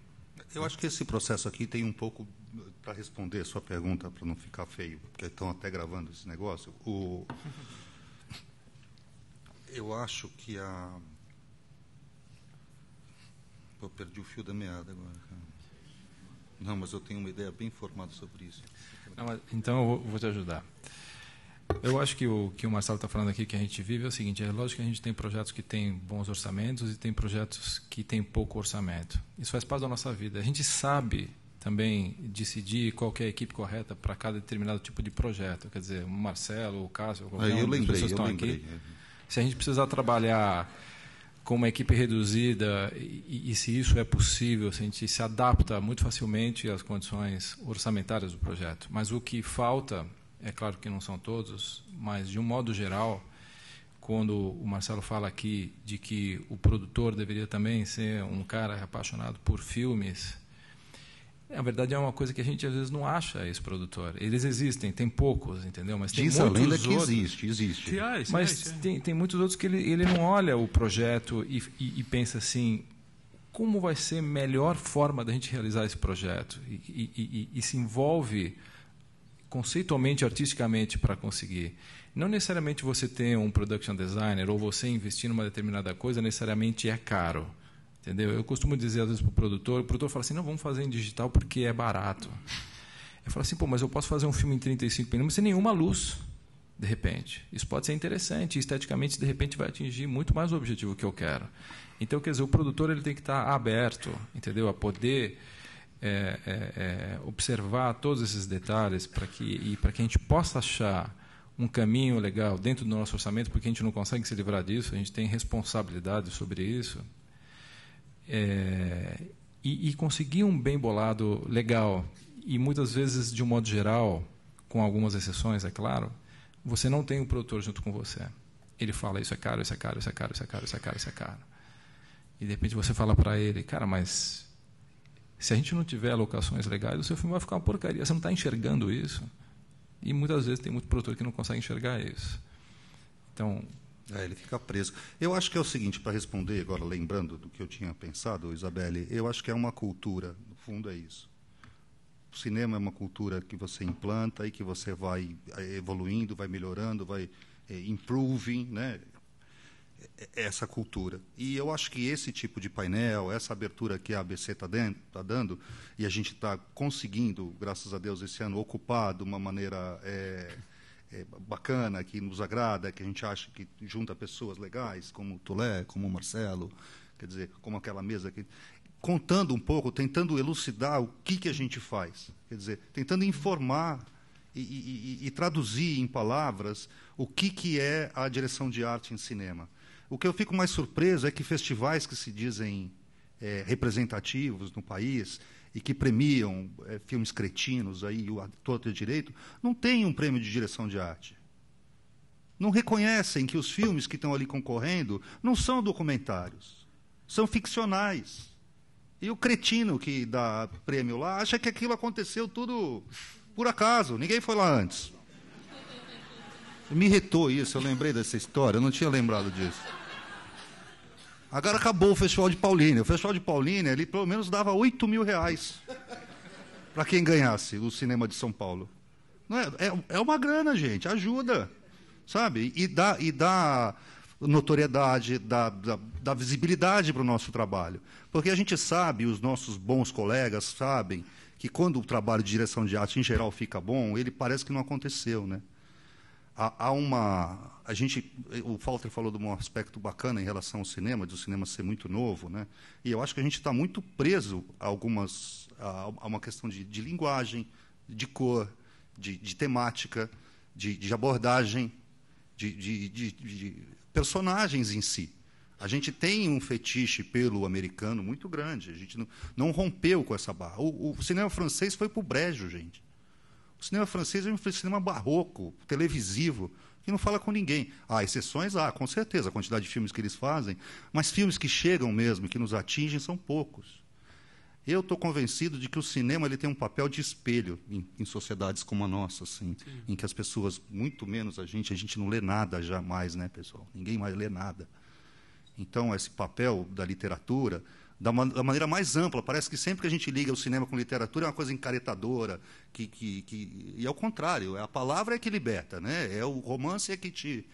Yo acho que ese proceso aquí tiene un um poco, eh, para responder a su pregunta, para no ficar feo, porque están até grabando ese negocio. O, eu acho que a. perdi o fio da meada Não, mas eu tenho uma ideia bem formada sobre isso. Não, mas, então eu vou, vou te ajudar. Eu acho que o que o Marcelo está falando aqui que a gente vive é o seguinte: é lógico que a gente tem projetos que têm bons orçamentos e tem projetos que têm pouco orçamento. Isso faz parte da nossa vida. A gente sabe também decidir qual é a equipe correta para cada determinado tipo de projeto. Quer dizer, o Marcelo, o Cássio, qualquer ah, eu um lembrei, eu Aqui, é. se a gente precisar trabalhar com uma equipe reduzida e, e, se isso é possível, se a gente se adapta muito facilmente às condições orçamentárias do projeto. Mas o que falta, é claro que não são todos, mas de um modo geral, quando o Marcelo fala aqui de que o produtor deveria também ser um cara apaixonado por filmes, na é, verdade, é uma coisa que a gente às vezes não acha esse produtor. Eles existem, tem poucos, entendeu? Mas tem Diz muitos a lenda outros. que existe, existe. É, Mas é, tem, tem muitos outros que ele, ele não olha o projeto e, e, e pensa assim, como vai ser a melhor forma da gente realizar esse projeto? E, e se envolve conceitualmente, artisticamente para conseguir. Não necessariamente você ter um production designer ou você investir numa determinada coisa necessariamente é caro Entendeu? Eu costumo dizer às vezes para o produtor, o produtor fala assim, não, vamos fazer em digital porque é barato. Eu falo assim, pô, mas eu posso fazer um filme em 35 minutos sem nenhuma luz, de repente. Isso pode ser interessante, esteticamente, de repente, vai atingir muito mais o objetivo que eu quero. Então, quer dizer, o produtor ele tem que estar tá aberto, entendeu? A poder é, é, é, observar todos esses detalhes para que, e para que a gente possa achar um caminho legal dentro do nosso orçamento, porque a gente não consegue se livrar disso, a gente tem responsabilidade sobre isso é, e, e conseguir um bem bolado legal, e muitas vezes, de um modo geral, com algumas exceções, é claro, você não tem o um produtor junto com você. Ele fala, isso é caro, isso é caro, isso é caro, isso é caro, isso é caro, isso é caro. E de repente você fala para ele, cara, mas se a gente não tiver alocações legais, o seu filme vai ficar uma porcaria. Você não está enxergando isso. E muitas vezes tem muito produtor que não consegue enxergar isso. Então, é, ele fica preso. Eu acho que é o seguinte, para responder, agora lembrando do que eu tinha pensado, Isabelle, eu acho que é uma cultura, no fundo é isso. O cinema é uma cultura que você implanta e que você vai eh, evoluindo, vai melhorando, vai é, improving, né? É, é essa cultura. E eu acho que esse tipo de painel, essa abertura que a ABC está tá dando, e a gente está conseguindo, graças a Deus, esse ano, ocupar de uma maneira é, é, bacana, que nos agrada, que a gente acha que junta pessoas legais, como o Tulé, como o Marcelo, quer dizer, como aquela mesa que contando um pouco, tentando elucidar o que, que a gente faz, quer dizer, tentando informar e, e, e, e, traduzir em palavras o que, que é a direção de arte em cinema. O que eu fico mais surpreso é que festivais que se dizem é, representativos no país, e que premiam é, filmes cretinos aí, o ator e direito, não tem um prêmio de direção de arte. Não reconhecem que os filmes que estão ali concorrendo não são documentários, são ficcionais. E o cretino que dá prêmio lá acha que aquilo aconteceu tudo por acaso, ninguém foi lá antes. Me retou isso, eu lembrei dessa história, eu não tinha lembrado disso. Agora acabou o Festival de Paulínia. O Festival de Paulínia, ele pelo menos dava 8 mil reais para quem ganhasse o cinema de São Paulo. Não é, é, é uma grana, gente, ajuda. Sabe? E dá, e dá notoriedade, dá, dá, dá visibilidade para o nosso trabalho. Porque a gente sabe, os nossos bons colegas sabem, que quando o trabalho de direção de arte em geral fica bom, ele parece que não aconteceu, né? há, há uma a gente o Falter falou de um aspecto bacana em relação ao cinema de o cinema ser muito novo né e eu acho que a gente está muito preso a algumas a, a uma questão de, de, linguagem de cor de, de temática de, de abordagem de, personagens em si a gente tem um fetiche pelo americano muito grande a gente não, não rompeu com essa barra o, o cinema francês foi para o brejo gente o cinema francês é um cinema barroco, televisivo, que não fala com ninguém. Há exceções, há, com certeza, a quantidade de filmes que eles fazem, mas filmes que chegam mesmo, que nos atingem, são poucos. Eu estou convencido de que o cinema ele tem um papel de espelho em, em sociedades como a nossa, assim, Sim. em que as pessoas, muito menos a gente, a gente não lê nada jamais, né, pessoal? Ninguém mais lê nada. Então, esse papel da literatura, da, uma, da, maneira mais ampla. Parece que sempre que a gente liga o cinema com literatura é uma coisa encaretadora, que, que, que e ao contrário, é a palavra é que liberta, né? É o romance é que te,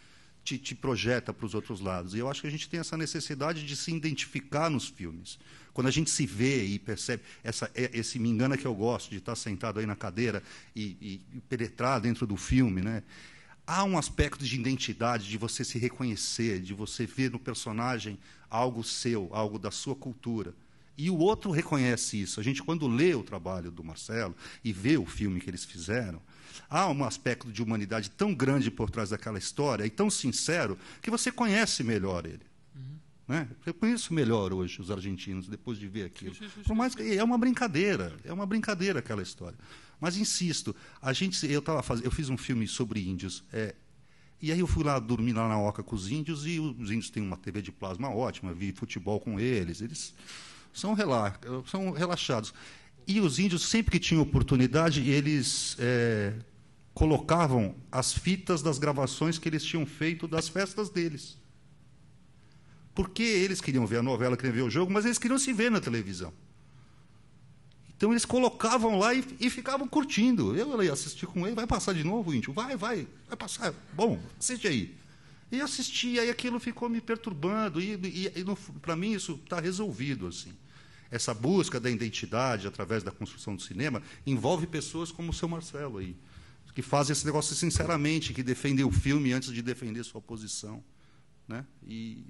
te, te projeta para os outros lados. E eu acho que a gente tem essa necessidade de se identificar nos filmes. Quando a gente se vê e percebe essa, é, esse me engana que eu gosto de estar sentado aí na cadeira e, e penetrar dentro do filme, né? há um aspecto de identidade, de você se reconhecer, de você ver no personagem algo seu, algo da sua cultura. E o outro reconhece isso. A gente, quando lê o trabalho do Marcelo e vê o filme que eles fizeram, há um aspecto de humanidade tão grande por trás daquela história e tão sincero que você conhece melhor ele. Né? Eu conheço melhor hoje os argentinos, depois de ver aquilo. Por mais que é uma brincadeira, é uma brincadeira aquela história. Mas insisto, a gente, eu, tava faz, eu fiz um filme sobre índios. É, e aí eu fui lá dormir lá na Oca com os índios, e os índios têm uma TV de plasma ótima, vi futebol com eles, eles são, rela são relaxados. E os índios, sempre que tinham oportunidade, eles é, colocavam as fitas das gravações que eles tinham feito das festas deles. Porque eles queriam ver a novela, queriam ver o jogo, mas eles queriam se ver na televisão. Então eles colocavam lá e, e ficavam curtindo. Eu ia assistir com ele, vai passar de novo, índio? Vai, vai, vai passar. Bom, assiste aí. E assistia, e aquilo ficou me perturbando. E, e, e para mim isso está resolvido. assim. Essa busca da identidade através da construção do cinema envolve pessoas como o seu Marcelo aí, que fazem esse negócio sinceramente, que defendem o filme antes de defender sua posição. Né? E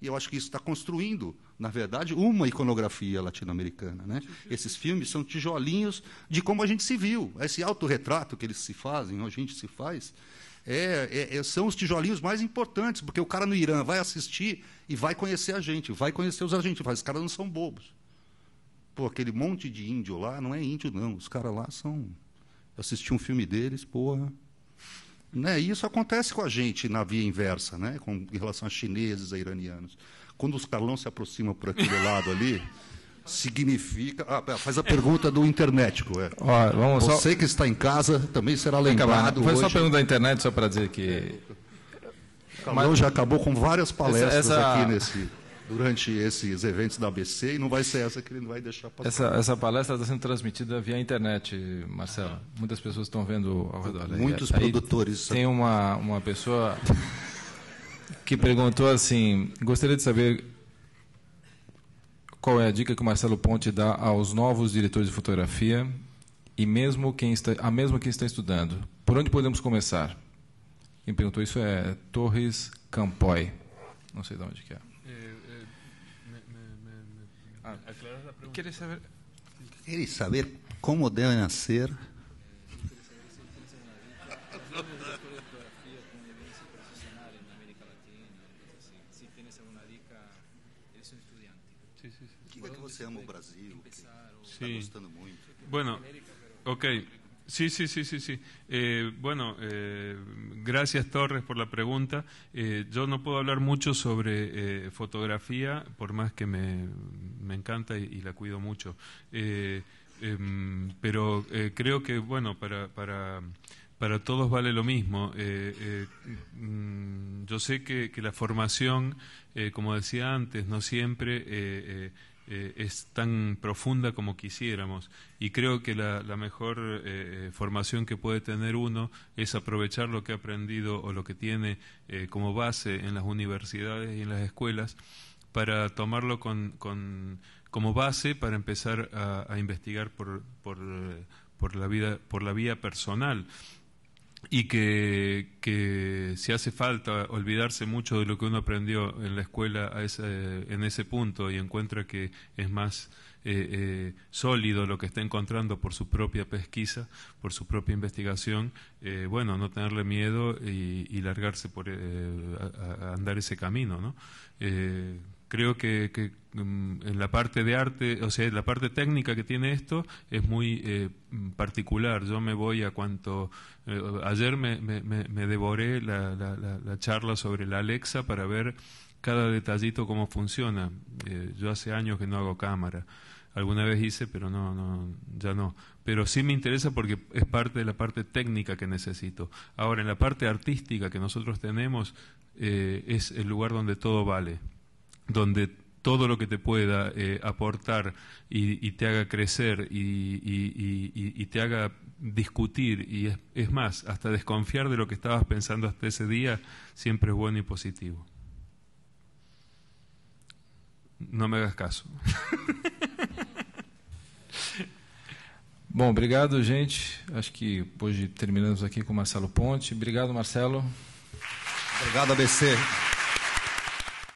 e eu acho que isso está construindo, na verdade, uma iconografia latino-americana. Né? Esses filmes são tijolinhos de como a gente se viu. Esse autorretrato que eles se fazem, a gente se faz, é, é, é, são os tijolinhos mais importantes, porque o cara no Irã vai assistir e vai conhecer a gente, vai conhecer os agentes. mas Os caras não são bobos. Pô, aquele monte de índio lá não é índio, não. Os caras lá são. Eu assisti um filme deles, porra. Né? E isso acontece com a gente na via inversa, né? com, em relação a chineses, e iranianos. Quando os Carlão se aproximam por aquele lado ali, significa. Ah, faz a pergunta do internético. É. vamos Você só... que está em casa também será lembrado. Foi hoje... só a pergunta da internet, só para dizer que. Carlão Mas... já acabou com várias palestras essa, essa... aqui nesse durante esses eventos da ABC e não vai ser essa que ele não vai deixar passar. Essa, essa palestra está sendo transmitida via internet, Marcelo. Muitas pessoas estão vendo ao redor. Muitos aí, produtores. Aí tem uma, uma pessoa que perguntou assim: gostaria de saber qual é a dica que o Marcelo Ponte dá aos novos diretores de fotografia e mesmo quem está, a mesmo quem está estudando. Por onde podemos começar? Quem perguntou isso é Torres Campoy. Não sei de onde que é. ¿Quieres saber? ¿Quieres saber cómo deben hacer? Bueno, ok. Sí, sí, sí, sí, sí. Eh, bueno, eh, gracias Torres por la pregunta. Eh, yo no puedo hablar mucho sobre fotografía, por más que me, me encanta y, la cuido mucho. Eh, em, pero eh, creo que, bueno, para, para, para todos vale lo mismo. Eh, mm, yo sé que, la formación, como decía antes, no siempre... es tan profunda como quisiéramos. Y creo que la, mejor formación que puede tener uno es aprovechar lo que ha aprendido o lo que tiene como base en las universidades y en las escuelas para tomarlo con, con, como base para empezar a, investigar por, por, por, la vida, por la vía personal y que, si hace falta olvidarse mucho de lo que uno aprendió en la escuela en ese punto y encuentra que es más eh, eh, sólido lo que está encontrando por su propia pesquisa, por su propia investigación, eh, bueno, no tenerle miedo y, largarse por a, andar ese camino, ¿no? creo que, mm, en la parte de arte, o sea, la parte técnica que tiene esto es muy eh, particular. Yo me voy a cuanto... Eh, ayer me, devoré la, charla sobre la Alexa para ver cada detallito cómo funciona. Eh, yo hace años que no hago cámara. Alguna vez hice, pero no, no, ya no. Pero sí me interesa porque es parte de la parte técnica que necesito. Ahora, en la parte artística que nosotros tenemos, es el lugar donde todo vale donde todo lo que te pueda eh, aportar y, te haga crecer y, te haga discutir y es, más, hasta desconfiar de lo que estabas pensando hasta ese día, siempre es bueno y positivo. No me hagas caso. Bueno, obrigado, gente. Acho que terminamos aquí con Marcelo Ponte. Obrigado, Marcelo. Obrigado, ABC.